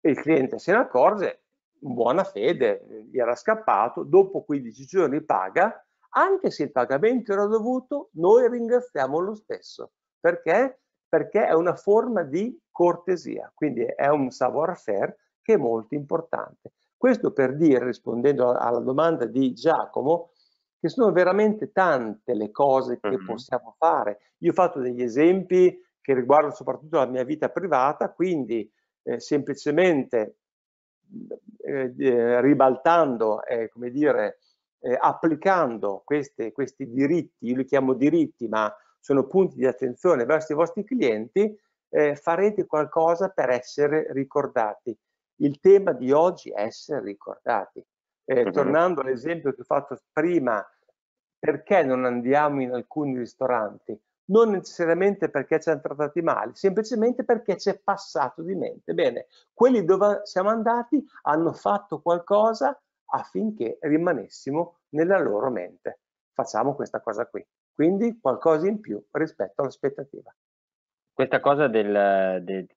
il cliente se ne accorge, in buona fede, gli era scappato, dopo 15 giorni paga, anche se il pagamento era dovuto, noi ringraziamo lo stesso, perché perché è una forma di cortesia, quindi è un savoir-faire che è molto importante. Questo per dire, rispondendo alla domanda di Giacomo, che sono veramente tante le cose che mm -hmm. possiamo fare. Io ho fatto degli esempi che riguardano soprattutto la mia vita privata, quindi eh, semplicemente eh, eh, ribaltando, eh, come dire, eh, applicando queste, questi diritti, io li chiamo diritti, ma sono punti di attenzione verso i vostri clienti, eh, farete qualcosa per essere ricordati. Il tema di oggi è essere ricordati. Eh, mm -hmm. Tornando all'esempio che ho fatto prima, perché non andiamo in alcuni ristoranti? Non necessariamente perché ci hanno trattati male, semplicemente perché ci è passato di mente. Bene, quelli dove siamo andati hanno fatto qualcosa affinché rimanessimo nella loro mente. Facciamo questa cosa qui quindi qualcosa in più rispetto all'aspettativa. Questa cosa del, del, di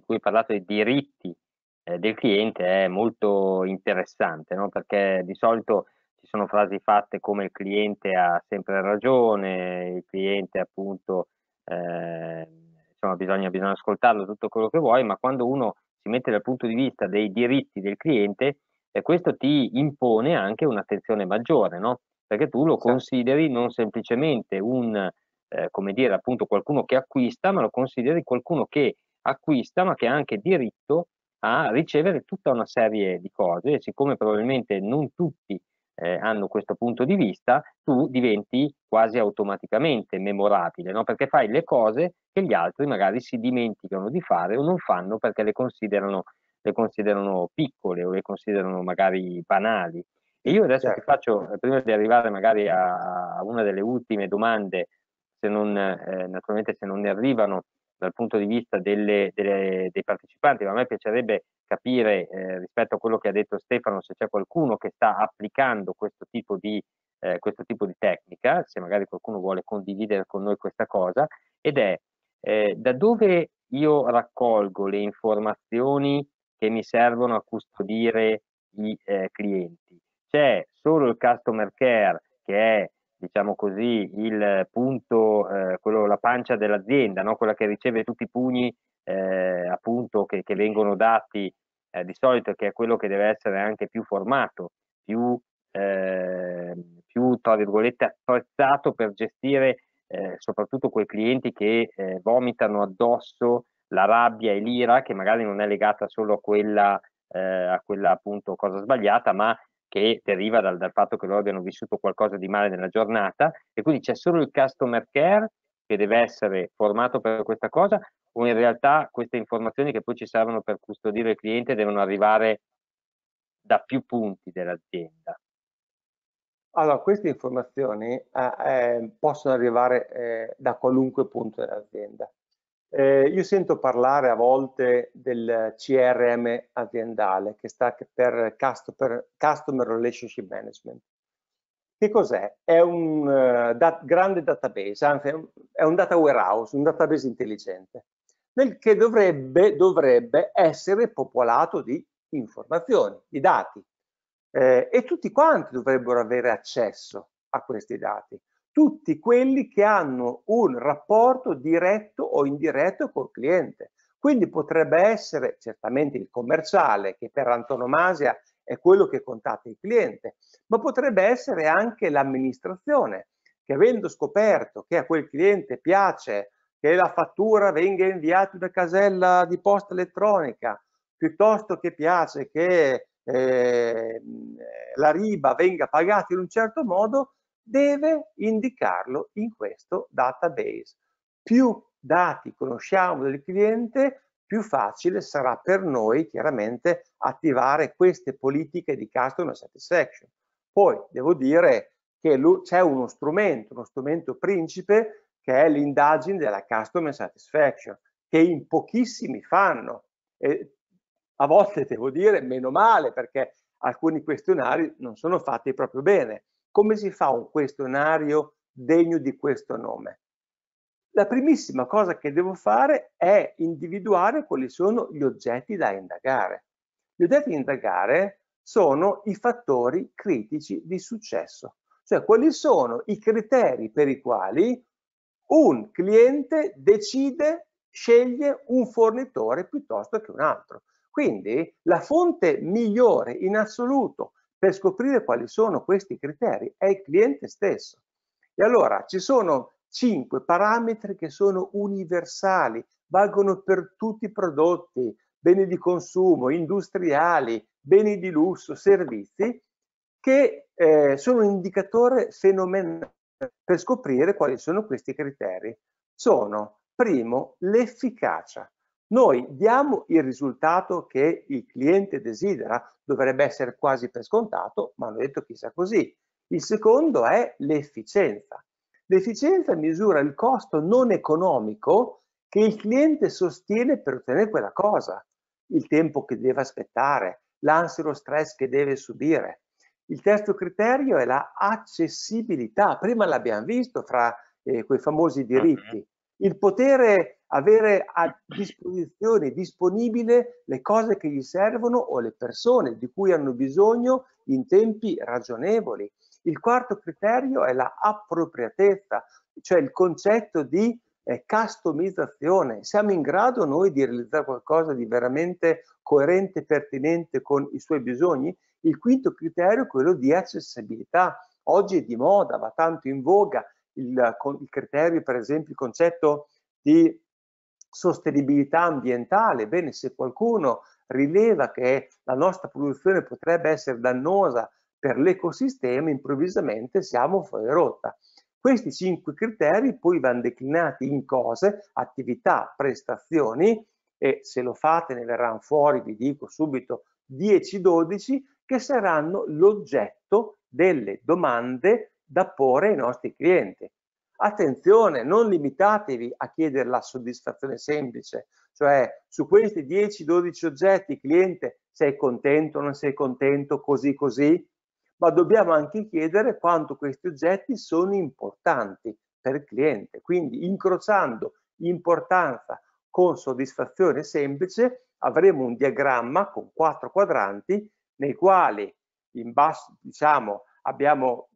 cui hai parlato, dei diritti eh, del cliente, è molto interessante, no? perché di solito ci sono frasi fatte come il cliente ha sempre ragione, il cliente appunto eh, insomma bisogna, bisogna, ascoltarlo tutto quello che vuoi, ma quando uno si mette dal punto di vista dei diritti del cliente, eh, questo ti impone anche un'attenzione maggiore, no? perché tu lo certo. consideri non semplicemente un, eh, come dire, appunto qualcuno che acquista, ma lo consideri qualcuno che acquista, ma che ha anche diritto a ricevere tutta una serie di cose e siccome probabilmente non tutti eh, hanno questo punto di vista, tu diventi quasi automaticamente memorabile, no? perché fai le cose che gli altri magari si dimenticano di fare o non fanno perché le considerano, le considerano piccole o le considerano magari banali. E io adesso certo. ti faccio, prima di arrivare magari a, una delle ultime domande, se non, eh, naturalmente se non ne arrivano dal punto di vista delle, delle, dei partecipanti, ma a me piacerebbe capire eh, rispetto a quello che ha detto Stefano se c'è qualcuno che sta applicando questo tipo, di, eh, questo tipo di tecnica, se magari qualcuno vuole condividere con noi questa cosa, ed è eh, da dove io raccolgo le informazioni che mi servono a custodire i eh, clienti c'è solo il customer care che è diciamo così il punto eh, quello, la pancia dell'azienda no? quella che riceve tutti i pugni eh, appunto che, che, vengono dati eh, di solito che è quello che deve essere anche più formato più ehm, più tra virgolette attrezzato per gestire eh, soprattutto quei clienti che eh, vomitano addosso la rabbia e l'ira che magari non è legata solo a quella eh, a quella appunto cosa sbagliata, ma che deriva dal, dal, fatto che loro abbiano vissuto qualcosa di male nella giornata e quindi c'è solo il customer care che deve essere formato per questa cosa o in realtà queste informazioni che poi ci servono per custodire il cliente devono arrivare da più punti dell'azienda? Allora, queste informazioni eh, eh possono arrivare eh, da qualunque punto dell'azienda. Eh, io sento parlare a volte del CRM aziendale che sta per Customer Relationship Management. Che cos'è? È un uh, dat grande database, anzi è un data warehouse, un database intelligente, nel che dovrebbe, dovrebbe essere popolato di informazioni, di dati. Eh, e tutti quanti dovrebbero avere accesso a questi dati tutti quelli che hanno un rapporto diretto o indiretto col cliente. Quindi potrebbe essere certamente il commerciale, che per antonomasia è quello che contatta il cliente, ma potrebbe essere anche l'amministrazione, che avendo scoperto che a quel cliente piace che la fattura venga inviata in una casella di posta elettronica, piuttosto che piace che eh, la riba venga pagata in un certo modo, deve indicarlo in questo database. Più dati conosciamo del cliente, più facile sarà per noi chiaramente attivare queste politiche di customer satisfaction. Poi devo dire che c'è uno strumento, uno strumento principe che è l'indagine della customer satisfaction, che in pochissimi fanno. E a volte devo dire meno male perché alcuni questionari non sono fatti proprio bene come si fa un questionario degno di questo nome? La primissima cosa che devo fare è individuare quali sono gli oggetti da indagare. Gli oggetti da indagare sono i fattori critici di successo, cioè quali sono i criteri per i quali un cliente decide, sceglie un fornitore piuttosto che un altro. Quindi la fonte migliore in assoluto per scoprire quali sono questi criteri, è il cliente stesso. E allora ci sono cinque parametri che sono universali, valgono per tutti i prodotti, beni di consumo, industriali, beni di lusso, servizi, che eh, sono un indicatore fenomenale per scoprire quali sono questi criteri. Sono, primo, l'efficacia. Noi diamo il risultato che il cliente desidera, dovrebbe essere quasi per scontato, ma hanno detto chissà così. Il secondo è l'efficienza. L'efficienza misura il costo non economico che il cliente sostiene per ottenere quella cosa, il tempo che deve aspettare, l'ansia e lo stress che deve subire. Il terzo criterio è la accessibilità, prima l'abbiamo visto fra eh, quei famosi mm-hmm. diritti, il potere avere a disposizione disponibile le cose che gli servono o le persone di cui hanno bisogno in tempi ragionevoli. Il quarto criterio è la appropriatezza, cioè il concetto di eh, customizzazione. Siamo in grado noi di realizzare qualcosa di veramente coerente e pertinente con i suoi bisogni? Il quinto criterio è quello di accessibilità. Oggi è di moda, va tanto in voga il, il criterio, per esempio, il concetto di sostenibilità ambientale. Bene, se qualcuno rileva che la nostra produzione potrebbe essere dannosa per l'ecosistema, improvvisamente siamo fuori rotta. Questi cinque criteri poi vanno declinati in cose, attività, prestazioni e se lo fate ne verranno fuori, vi dico subito, 10-12 che saranno l'oggetto delle domande da porre ai nostri clienti. Attenzione, non limitatevi a chiedere la soddisfazione semplice, cioè su questi 10-12 oggetti, cliente, sei contento, non sei contento, così così, ma dobbiamo anche chiedere quanto questi oggetti sono importanti per il cliente. Quindi incrociando importanza con soddisfazione semplice avremo un diagramma con quattro quadranti nei quali in basso, diciamo, abbiamo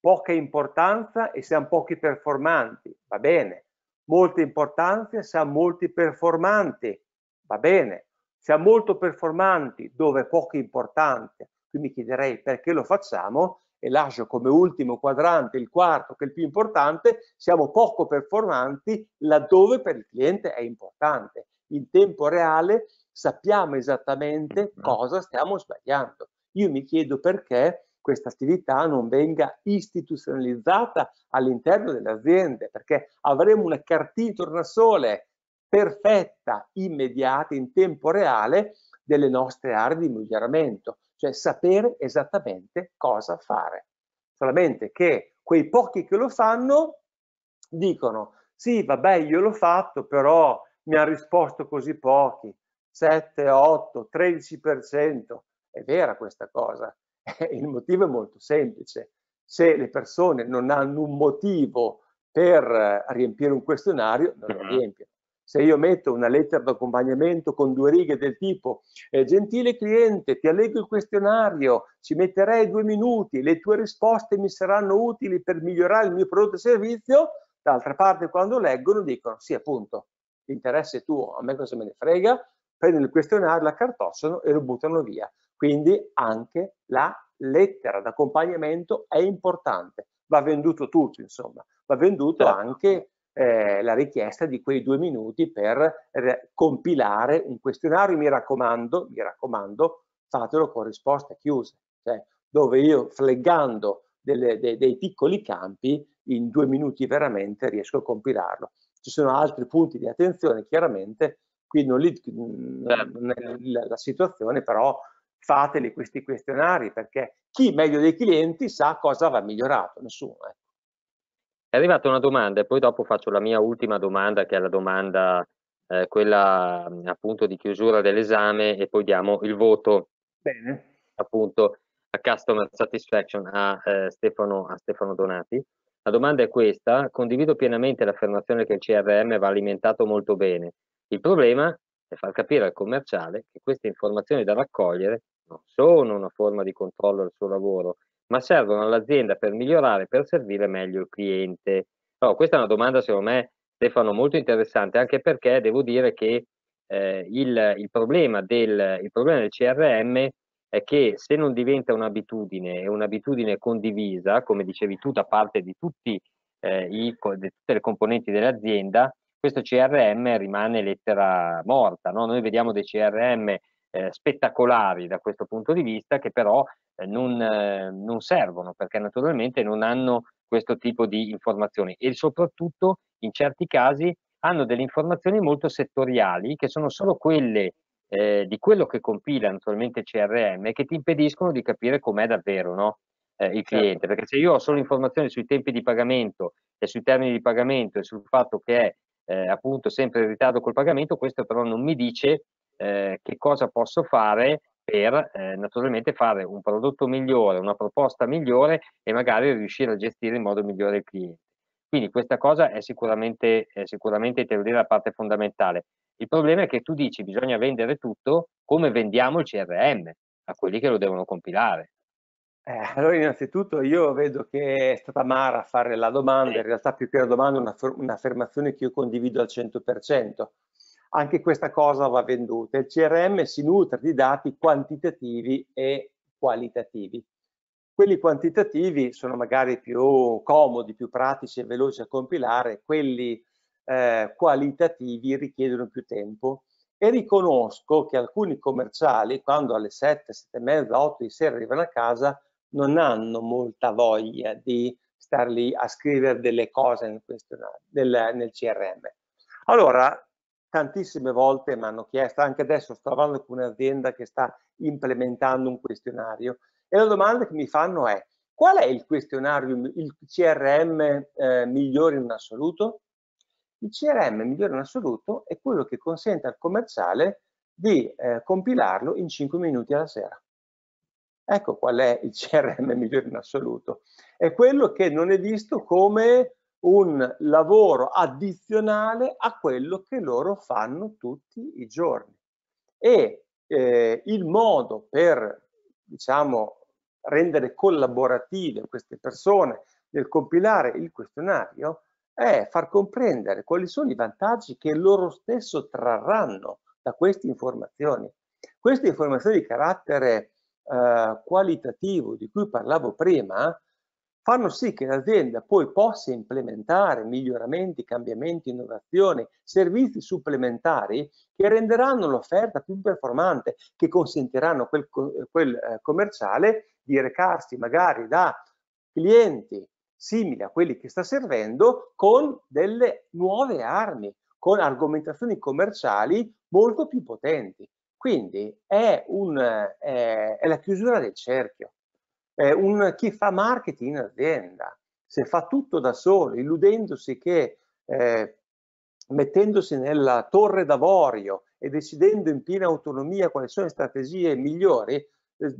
poca importanza e siamo pochi performanti, va bene. Molta importanza e siamo molti performanti, va bene. Siamo molto performanti dove poco importanza. Qui mi chiederei perché lo facciamo e lascio come ultimo quadrante il quarto che è il più importante, siamo poco performanti laddove per il cliente è importante. In tempo reale sappiamo esattamente mm-hmm. cosa stiamo sbagliando. Io mi chiedo perché questa attività non venga istituzionalizzata all'interno delle aziende, perché avremo una cartina tornasole perfetta, immediata, in tempo reale, delle nostre aree di miglioramento, cioè sapere esattamente cosa fare. Solamente che quei pochi che lo fanno dicono sì, vabbè, io l'ho fatto, però mi ha risposto così pochi, 7, 8, 13%. È vera questa cosa, eh, il motivo è molto semplice. Se le persone non hanno un motivo per eh, riempire un questionario, non lo riempiono. Se io metto una lettera d'accompagnamento con due righe del tipo eh, gentile cliente, ti allego il questionario, ci metterei due minuti, le tue risposte mi saranno utili per migliorare il mio prodotto e servizio, d'altra parte quando leggono dicono sì appunto, l'interesse è tuo, a me cosa me ne frega, prendono il questionario, la cartossano e lo buttano via. Quindi anche la lettera d'accompagnamento è importante, va venduto tutto insomma, va venduto certo. anche eh, la richiesta di quei due minuti per compilare un questionario, mi raccomando, mi raccomando, fatelo con risposte chiuse, cioè, dove io fleggando delle, de, dei piccoli campi in due minuti veramente riesco a compilarlo. Ci sono altri punti di attenzione, chiaramente, qui non li, certo. la, la situazione però fateli questi questionari perché chi meglio dei clienti sa cosa va migliorato, nessuno. Eh. È arrivata una domanda e poi dopo faccio la mia ultima domanda che è la domanda eh, quella appunto di chiusura dell'esame e poi diamo il voto Bene. appunto a Customer Satisfaction a, eh, Stefano, a Stefano Donati. La domanda è questa, condivido pienamente l'affermazione che il CRM va alimentato molto bene. Il problema è far capire al commerciale che queste informazioni da raccogliere non sono una forma di controllo del suo lavoro, ma servono all'azienda per migliorare, per servire meglio il cliente. Allora, questa è una domanda, secondo me, Stefano, molto interessante, anche perché devo dire che eh, il, il, problema del, il problema del CRM è che se non diventa un'abitudine e un'abitudine condivisa, come dicevi tu, da parte di, tutti, eh, i, di tutte le componenti dell'azienda, questo CRM rimane lettera morta. No? Noi vediamo dei CRM eh, spettacolari da questo punto di vista che però eh, non, eh, non, servono perché naturalmente non hanno questo tipo di informazioni e soprattutto in certi casi hanno delle informazioni molto settoriali che sono solo quelle eh, di quello che compila naturalmente CRM che ti impediscono di capire com'è davvero no? Eh, il certo. cliente perché se io ho solo informazioni sui tempi di pagamento e sui termini di pagamento e sul fatto che è eh, appunto sempre in ritardo col pagamento, questo però non mi dice eh, che cosa posso fare per eh, naturalmente fare un prodotto migliore, una proposta migliore e magari riuscire a gestire in modo migliore il cliente. Quindi questa cosa è sicuramente, è sicuramente teoria la parte fondamentale. Il problema è che tu dici bisogna vendere tutto come vendiamo il CRM a quelli che lo devono compilare. Eh, allora innanzitutto io vedo che è stata Mara a fare la domanda, in realtà più che la domanda è un'affermazione che io condivido al 100%, anche questa cosa va venduta. Il CRM si nutre di dati quantitativi e qualitativi. Quelli quantitativi sono magari più comodi, più pratici e veloci a compilare, quelli eh, qualitativi richiedono più tempo e riconosco che alcuni commerciali quando alle 7, 7 e mezza, 8 di sera arrivano a casa non hanno molta voglia di star lì a scrivere delle cose nel, nel, nel CRM. Allora, tantissime volte mi hanno chiesto, anche adesso sto lavorando con un'azienda che sta implementando un questionario e la domanda che mi fanno è qual è il questionario, il CRM eh, migliore in assoluto? Il CRM migliore in assoluto è quello che consente al commerciale di eh, compilarlo in 5 minuti alla sera. Ecco qual è il CRM migliore in assoluto. È quello che non è visto come un lavoro addizionale a quello che loro fanno tutti i giorni. E eh, il modo per, diciamo, rendere collaborative queste persone nel compilare il questionario è far comprendere quali sono i vantaggi che loro stesso trarranno da queste informazioni. Queste informazioni di carattere eh, qualitativo di cui parlavo prima fanno sì che l'azienda poi possa implementare miglioramenti, cambiamenti, innovazioni, servizi supplementari che renderanno l'offerta più performante, che consentiranno a quel, quel eh, commerciale di recarsi magari da clienti simili a quelli che sta servendo con delle nuove armi, con argomentazioni commerciali molto più potenti. Quindi è, un, eh, è, è la chiusura del cerchio eh, un, chi fa marketing in azienda, se fa tutto da solo, illudendosi che eh, mettendosi nella torre d'avorio e decidendo in piena autonomia quali sono le strategie migliori, eh,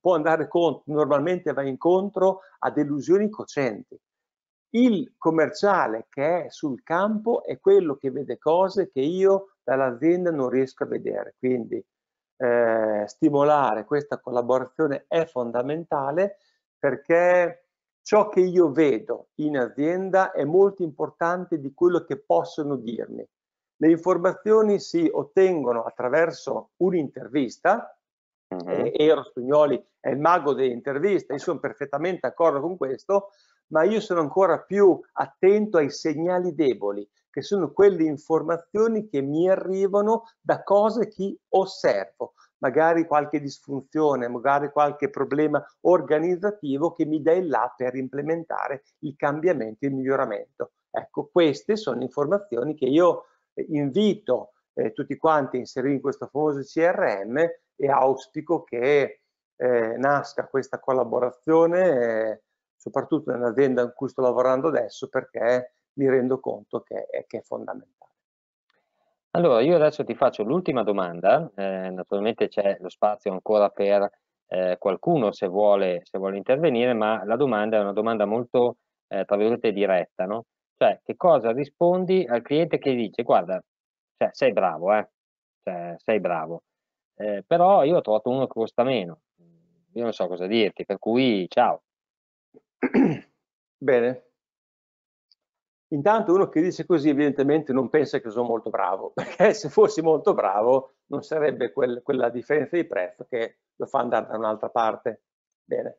può andare contro, normalmente va incontro a delusioni cocenti. Il commerciale che è sul campo è quello che vede cose che io dall'azienda non riesco a vedere, quindi eh, stimolare questa collaborazione è fondamentale perché ciò che io vedo in azienda è molto importante di quello che possono dirmi. Le informazioni si ottengono attraverso un'intervista, eh, mm-hmm. Ero Stugnoli è il mago delle interviste, io sono perfettamente d'accordo con questo, ma io sono ancora più attento ai segnali deboli, che sono quelle informazioni che mi arrivano da cose che osservo, magari qualche disfunzione, magari qualche problema organizzativo che mi dà il là per implementare il cambiamento il miglioramento. Ecco, queste sono informazioni che io eh, invito eh, tutti quanti a inserire in questo famoso CRM e auspico che eh, nasca questa collaborazione, eh, soprattutto nell'azienda in cui sto lavorando adesso, perché mi rendo conto che è, che è fondamentale. Allora, io adesso ti faccio l'ultima domanda, eh, naturalmente c'è lo spazio ancora per eh, qualcuno se vuole, se vuole, intervenire, ma la domanda è una domanda molto, eh, tra virgolette, diretta, no? Cioè, che cosa rispondi al cliente che dice, guarda, cioè, sei bravo, eh, cioè, sei bravo, eh, però io ho trovato uno che costa meno, io non so cosa dirti, per cui ciao. Bene, Intanto uno che dice così evidentemente non pensa che sono molto bravo, perché se fossi molto bravo non sarebbe quel, quella differenza di prezzo che lo fa andare da un'altra parte. Bene.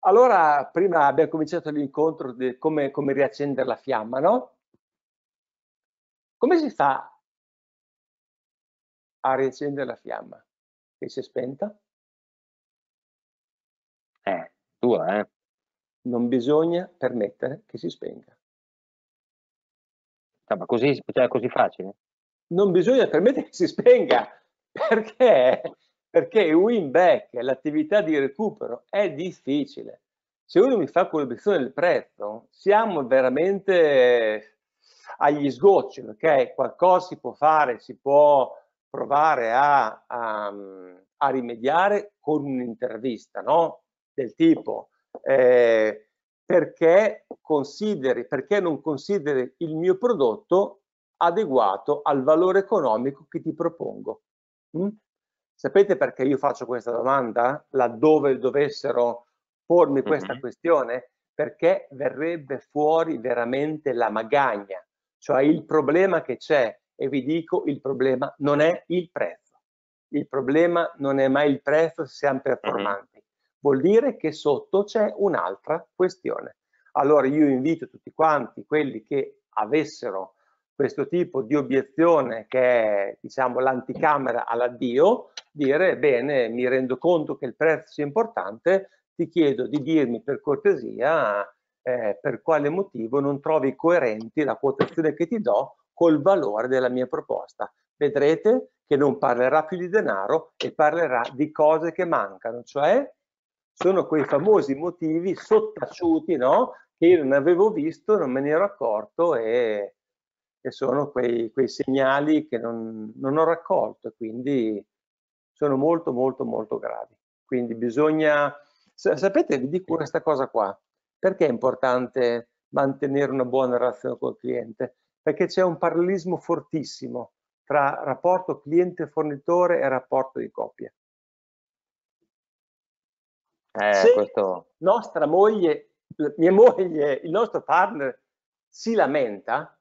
Allora, prima abbiamo cominciato l'incontro di come, come riaccendere la fiamma, no? Come si fa a riaccendere la fiamma che si è spenta? Eh, tua, eh. Non bisogna permettere che si spenga. Cioè, ma così, cioè, così facile? Non bisogna permettere che si spenga, perché? Perché win back, l'attività di recupero, è difficile. Se uno mi fa quell'obiezione del prezzo, siamo veramente agli sgocci, ok? Qualcosa si può fare, si può provare a, a, a rimediare con un'intervista, no? Del tipo, eh, perché, consideri, perché non consideri il mio prodotto adeguato al valore economico che ti propongo. Mm? Sapete perché io faccio questa domanda? Laddove dovessero pormi questa mm -hmm. questione? Perché verrebbe fuori veramente la magagna, cioè il problema che c'è. E vi dico, il problema non è il prezzo. Il problema non è mai il prezzo se siamo mm-hmm. performanti. Mm -hmm vuol dire che sotto c'è un'altra questione. Allora io invito tutti quanti quelli che avessero questo tipo di obiezione che è diciamo l'anticamera all'addio, dire bene mi rendo conto che il prezzo sia importante, ti chiedo di dirmi per cortesia eh, per quale motivo non trovi coerenti la quotazione che ti do col valore della mia proposta. Vedrete che non parlerà più di denaro e parlerà di cose che mancano, cioè sono quei famosi motivi sottaciuti no? che io non avevo visto, non me ne ero accorto e, e sono quei, quei, segnali che non, non ho raccolto e quindi sono molto molto molto gravi. Quindi bisogna, sapete, vi dico questa cosa qua, perché è importante mantenere una buona relazione col cliente? Perché c'è un parallelismo fortissimo tra rapporto cliente-fornitore e rapporto di coppia. Eh, se questo... nostra moglie, mia moglie, il nostro partner si lamenta,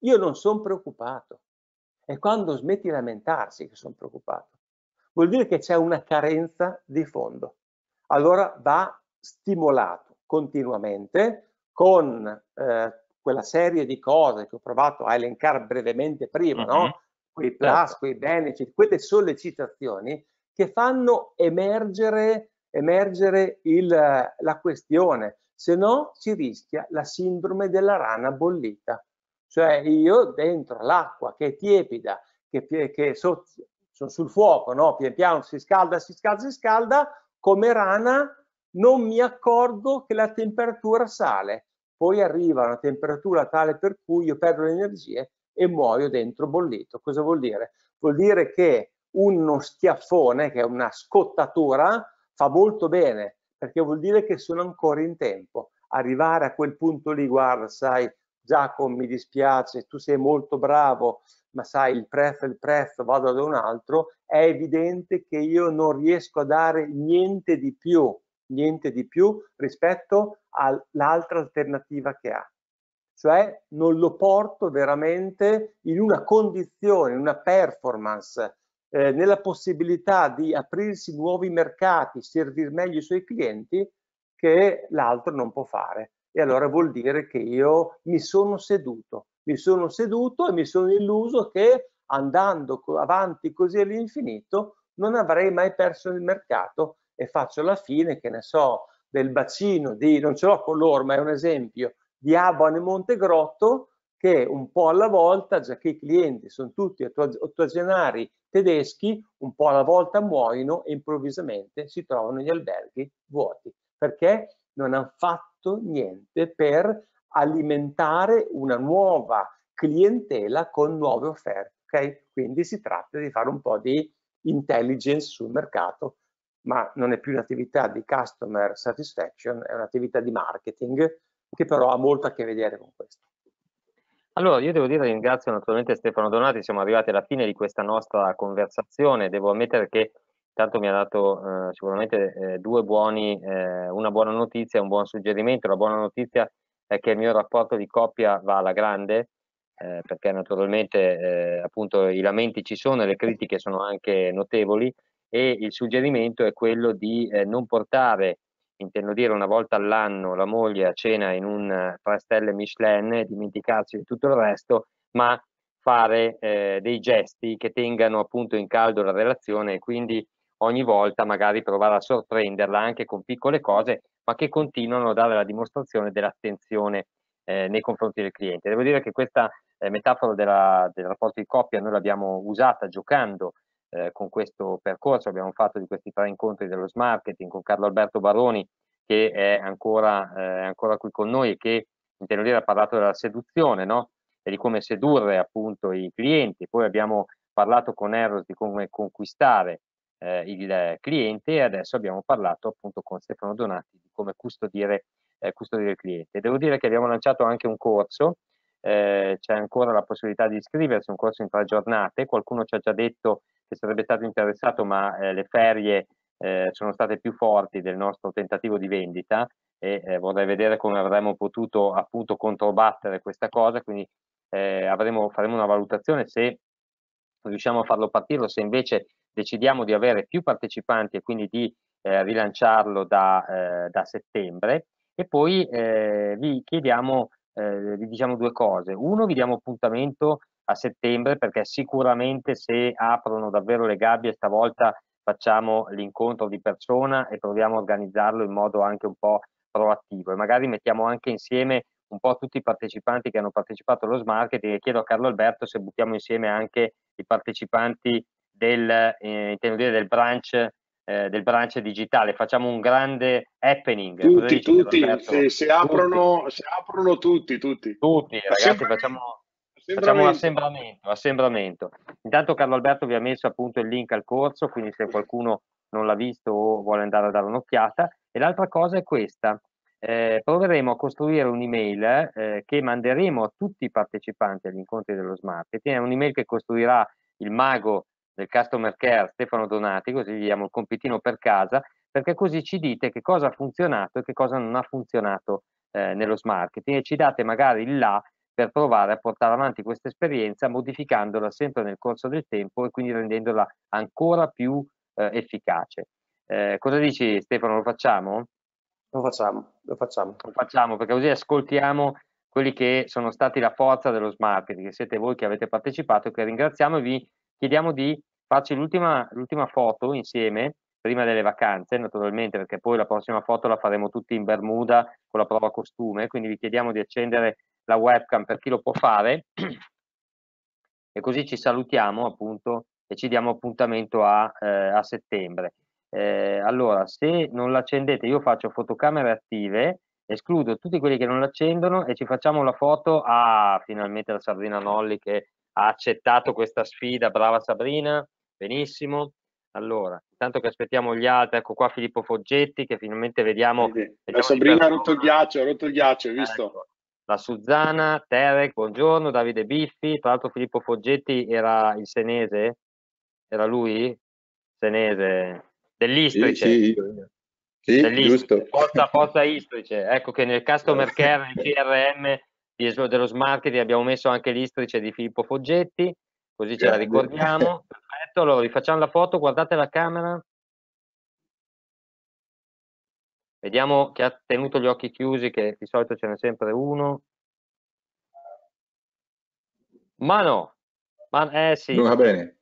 io non sono preoccupato. E quando smetti di lamentarsi che sono preoccupato. Vuol dire che c'è una carenza di fondo. Allora va stimolato continuamente con eh, quella serie di cose che ho provato a elencare brevemente prima, mm -hmm. no? Mm-hmm. quei plus, certo. quei benefit, quelle sollecitazioni che fanno emergere emergere il, eh, la questione, se no si rischia la sindrome della rana bollita. Cioè io dentro l'acqua che è tiepida, che, che so, sul fuoco, no? pian piano si scalda, si scalda, si scalda, come rana non mi accorgo che la temperatura sale. Poi arriva una temperatura tale per cui io perdo le energie e muoio dentro bollito. Cosa vuol dire? Vuol dire che uno schiaffone, che è una scottatura, fa molto bene perché vuol dire che sono ancora in tempo. Arrivare a quel punto lì, guarda, sai, Giacomo, mi dispiace, tu sei molto bravo, ma sai, il prezzo il prezzo, vado da un altro, è evidente che io non riesco a dare niente di più, niente di più rispetto all'altra alternativa che ha. Cioè non lo porto veramente in una condizione, in una performance eh, nella possibilità di aprirsi nuovi mercati, servire meglio i suoi clienti, che l'altro non può fare. E allora vuol dire che io mi sono seduto, mi sono seduto e mi sono illuso che andando avanti così all'infinito non avrei mai perso il mercato e faccio la fine, che ne so, del bacino di, non ce l'ho con loro, ma è un esempio, di Abano e Montegrotto, che un po' alla volta, già che i clienti sono tutti ottuagenari tedeschi un po' alla volta muoiono e improvvisamente si trovano gli alberghi vuoti perché non hanno fatto niente per alimentare una nuova clientela con nuove offerte. Okay? Quindi si tratta di fare un po' di intelligence sul mercato, ma non è più un'attività di customer satisfaction, è un'attività di marketing che però ha molto a che vedere con questo. Allora, io devo dire ringrazio naturalmente Stefano Donati, siamo arrivati alla fine di questa nostra conversazione, devo ammettere che tanto mi ha dato eh, sicuramente eh, due buoni, eh, una buona notizia e un buon suggerimento. La buona notizia è che il mio rapporto di coppia va alla grande, eh, perché naturalmente eh, appunto i lamenti ci sono e le critiche sono anche notevoli e il suggerimento è quello di eh, non portare intendo dire una volta all'anno la moglie a cena in un 3 eh, stelle Michelin e dimenticarsi di tutto il resto, ma fare eh, dei gesti che tengano appunto in caldo la relazione e quindi ogni volta magari provare a sorprenderla anche con piccole cose, ma che continuano a dare la dimostrazione dell'attenzione eh, nei confronti del cliente. Devo dire che questa eh, metafora della, del rapporto di coppia noi l'abbiamo usata giocando eh, con questo percorso. Abbiamo fatto di questi tre incontri dello smarketing con Carlo Alberto Baroni, che è ancora, eh, ancora qui con noi e che, in teoria ha parlato della seduzione, no? E di come sedurre appunto i clienti. Poi abbiamo parlato con Eros di come conquistare eh, il cliente e adesso abbiamo parlato appunto con Stefano Donati di come custodire, eh, custodire il cliente. Devo dire che abbiamo lanciato anche un corso, eh, c'è ancora la possibilità di iscriversi, un corso in tre giornate, qualcuno ci ha già detto che sarebbe stato interessato, ma eh, le ferie eh, sono state più forti del nostro tentativo di vendita e eh, vorrei vedere come avremmo potuto appunto controbattere questa cosa, quindi eh, avremo, faremo una valutazione se riusciamo a farlo partire, se invece decidiamo di avere più partecipanti e quindi di eh, rilanciarlo da, eh, da settembre e poi vi chiediamo eh, vi diciamo due cose. Uno, vi diamo appuntamento a settembre perché sicuramente se aprono davvero le gabbie stavolta facciamo l'incontro di persona e proviamo a organizzarlo in modo anche un po' proattivo e magari mettiamo anche insieme un po' tutti i partecipanti che hanno partecipato allo smart e chiedo a Carlo Alberto se buttiamo insieme anche i partecipanti del, eh, del branch eh, del branch digitale, facciamo un grande happening. Tutti, dici, tutti, se, se, aprono, tutti. se aprono tutti, tutti. Tutti, ragazzi, facciamo, facciamo un assembramento, assembramento. Intanto Carlo Alberto vi ha messo appunto il link al corso, quindi se qualcuno non l'ha visto o vuole andare a dare un'occhiata. E l'altra cosa è questa. Eh, proveremo a costruire un'email eh, che manderemo a tutti i partecipanti agli incontri dello Smart. È un'email che costruirà il mago del customer care Stefano Donati, così gli diamo il compitino per casa, perché così ci dite che cosa ha funzionato e che cosa non ha funzionato eh, nello smart marketing e ci date magari il là per provare a portare avanti questa esperienza modificandola sempre nel corso del tempo e quindi rendendola ancora più eh, efficace. Eh, cosa dici Stefano, lo facciamo? Lo facciamo, lo facciamo. Lo facciamo perché così ascoltiamo quelli che sono stati la forza dello smart marketing, che siete voi che avete partecipato e che ringraziamo e vi chiediamo di farci l'ultima, l'ultima foto insieme prima delle vacanze naturalmente perché poi la prossima foto la faremo tutti in Bermuda con la prova costume quindi vi chiediamo di accendere la webcam per chi lo può fare e così ci salutiamo appunto e ci diamo appuntamento a, eh, a settembre eh, allora se non l'accendete io faccio fotocamere attive escludo tutti quelli che non l'accendono e ci facciamo la foto a ah, finalmente la sardina Nolli che ha accettato questa sfida, brava Sabrina, benissimo. Allora, intanto che aspettiamo gli altri, ecco qua Filippo Foggetti che finalmente vediamo. vediamo la Sabrina ha rotto il ghiaccio, ha rotto il ghiaccio, hai ecco. visto? Ecco. La Suzzana, Terek, buongiorno, Davide Biffi, tra l'altro Filippo Foggetti era il senese, era lui? Senese, dell'Istrice. Sì, sì. sì giusto. Forza, forza Istrice, ecco che nel customer care, il CRM dello smart marketing abbiamo messo anche l'istrice di Filippo Foggetti, così ce la ricordiamo. Perfetto, allora rifacciamo la foto, guardate la camera. Vediamo chi ha tenuto gli occhi chiusi, che di solito ce n'è sempre uno. Ma no, ma, eh sì. Non va bene.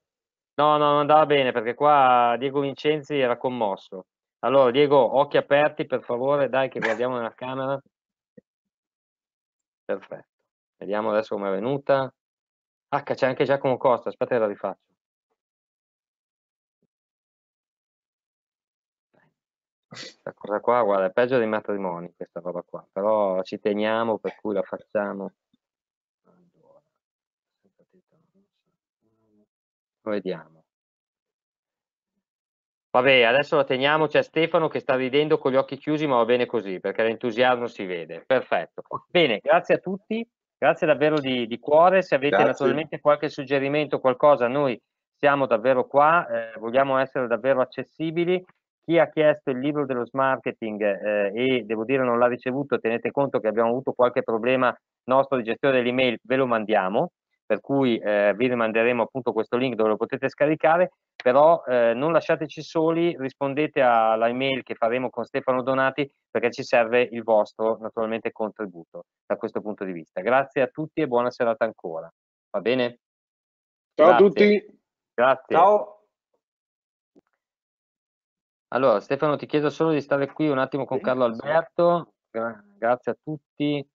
No, no, non andava bene perché qua Diego Vincenzi era commosso. Allora, Diego, occhi aperti per favore, dai che guardiamo nella camera perfetto. Vediamo adesso come è venuta. Ah, c'è anche Giacomo Costa, aspetta che la rifaccio. Questa cosa qua, guarda, è peggio dei matrimoni questa roba qua, però ci teniamo per cui la facciamo. Allora, vediamo. Vabbè, adesso la teniamo, c'è Stefano che sta ridendo con gli occhi chiusi, ma va bene così, perché l'entusiasmo si vede. Perfetto. Bene, grazie a tutti, grazie davvero di, di cuore. Se avete grazie. naturalmente qualche suggerimento, qualcosa, noi siamo davvero qua, eh, vogliamo essere davvero accessibili. Chi ha chiesto il libro dello marketing eh, e devo dire non l'ha ricevuto, tenete conto che abbiamo avuto qualche problema nostro di gestione dell'email, ve lo mandiamo, per cui eh, vi rimanderemo appunto questo link dove lo potete scaricare però eh, non lasciateci soli, rispondete alla email che faremo con Stefano Donati perché ci serve il vostro naturalmente contributo da questo punto di vista. Grazie a tutti e buona serata ancora. Va bene? Ciao Grazie. a tutti. Grazie. Ciao. Allora Stefano ti chiedo solo di stare qui un attimo con Carlo Alberto. Grazie a tutti.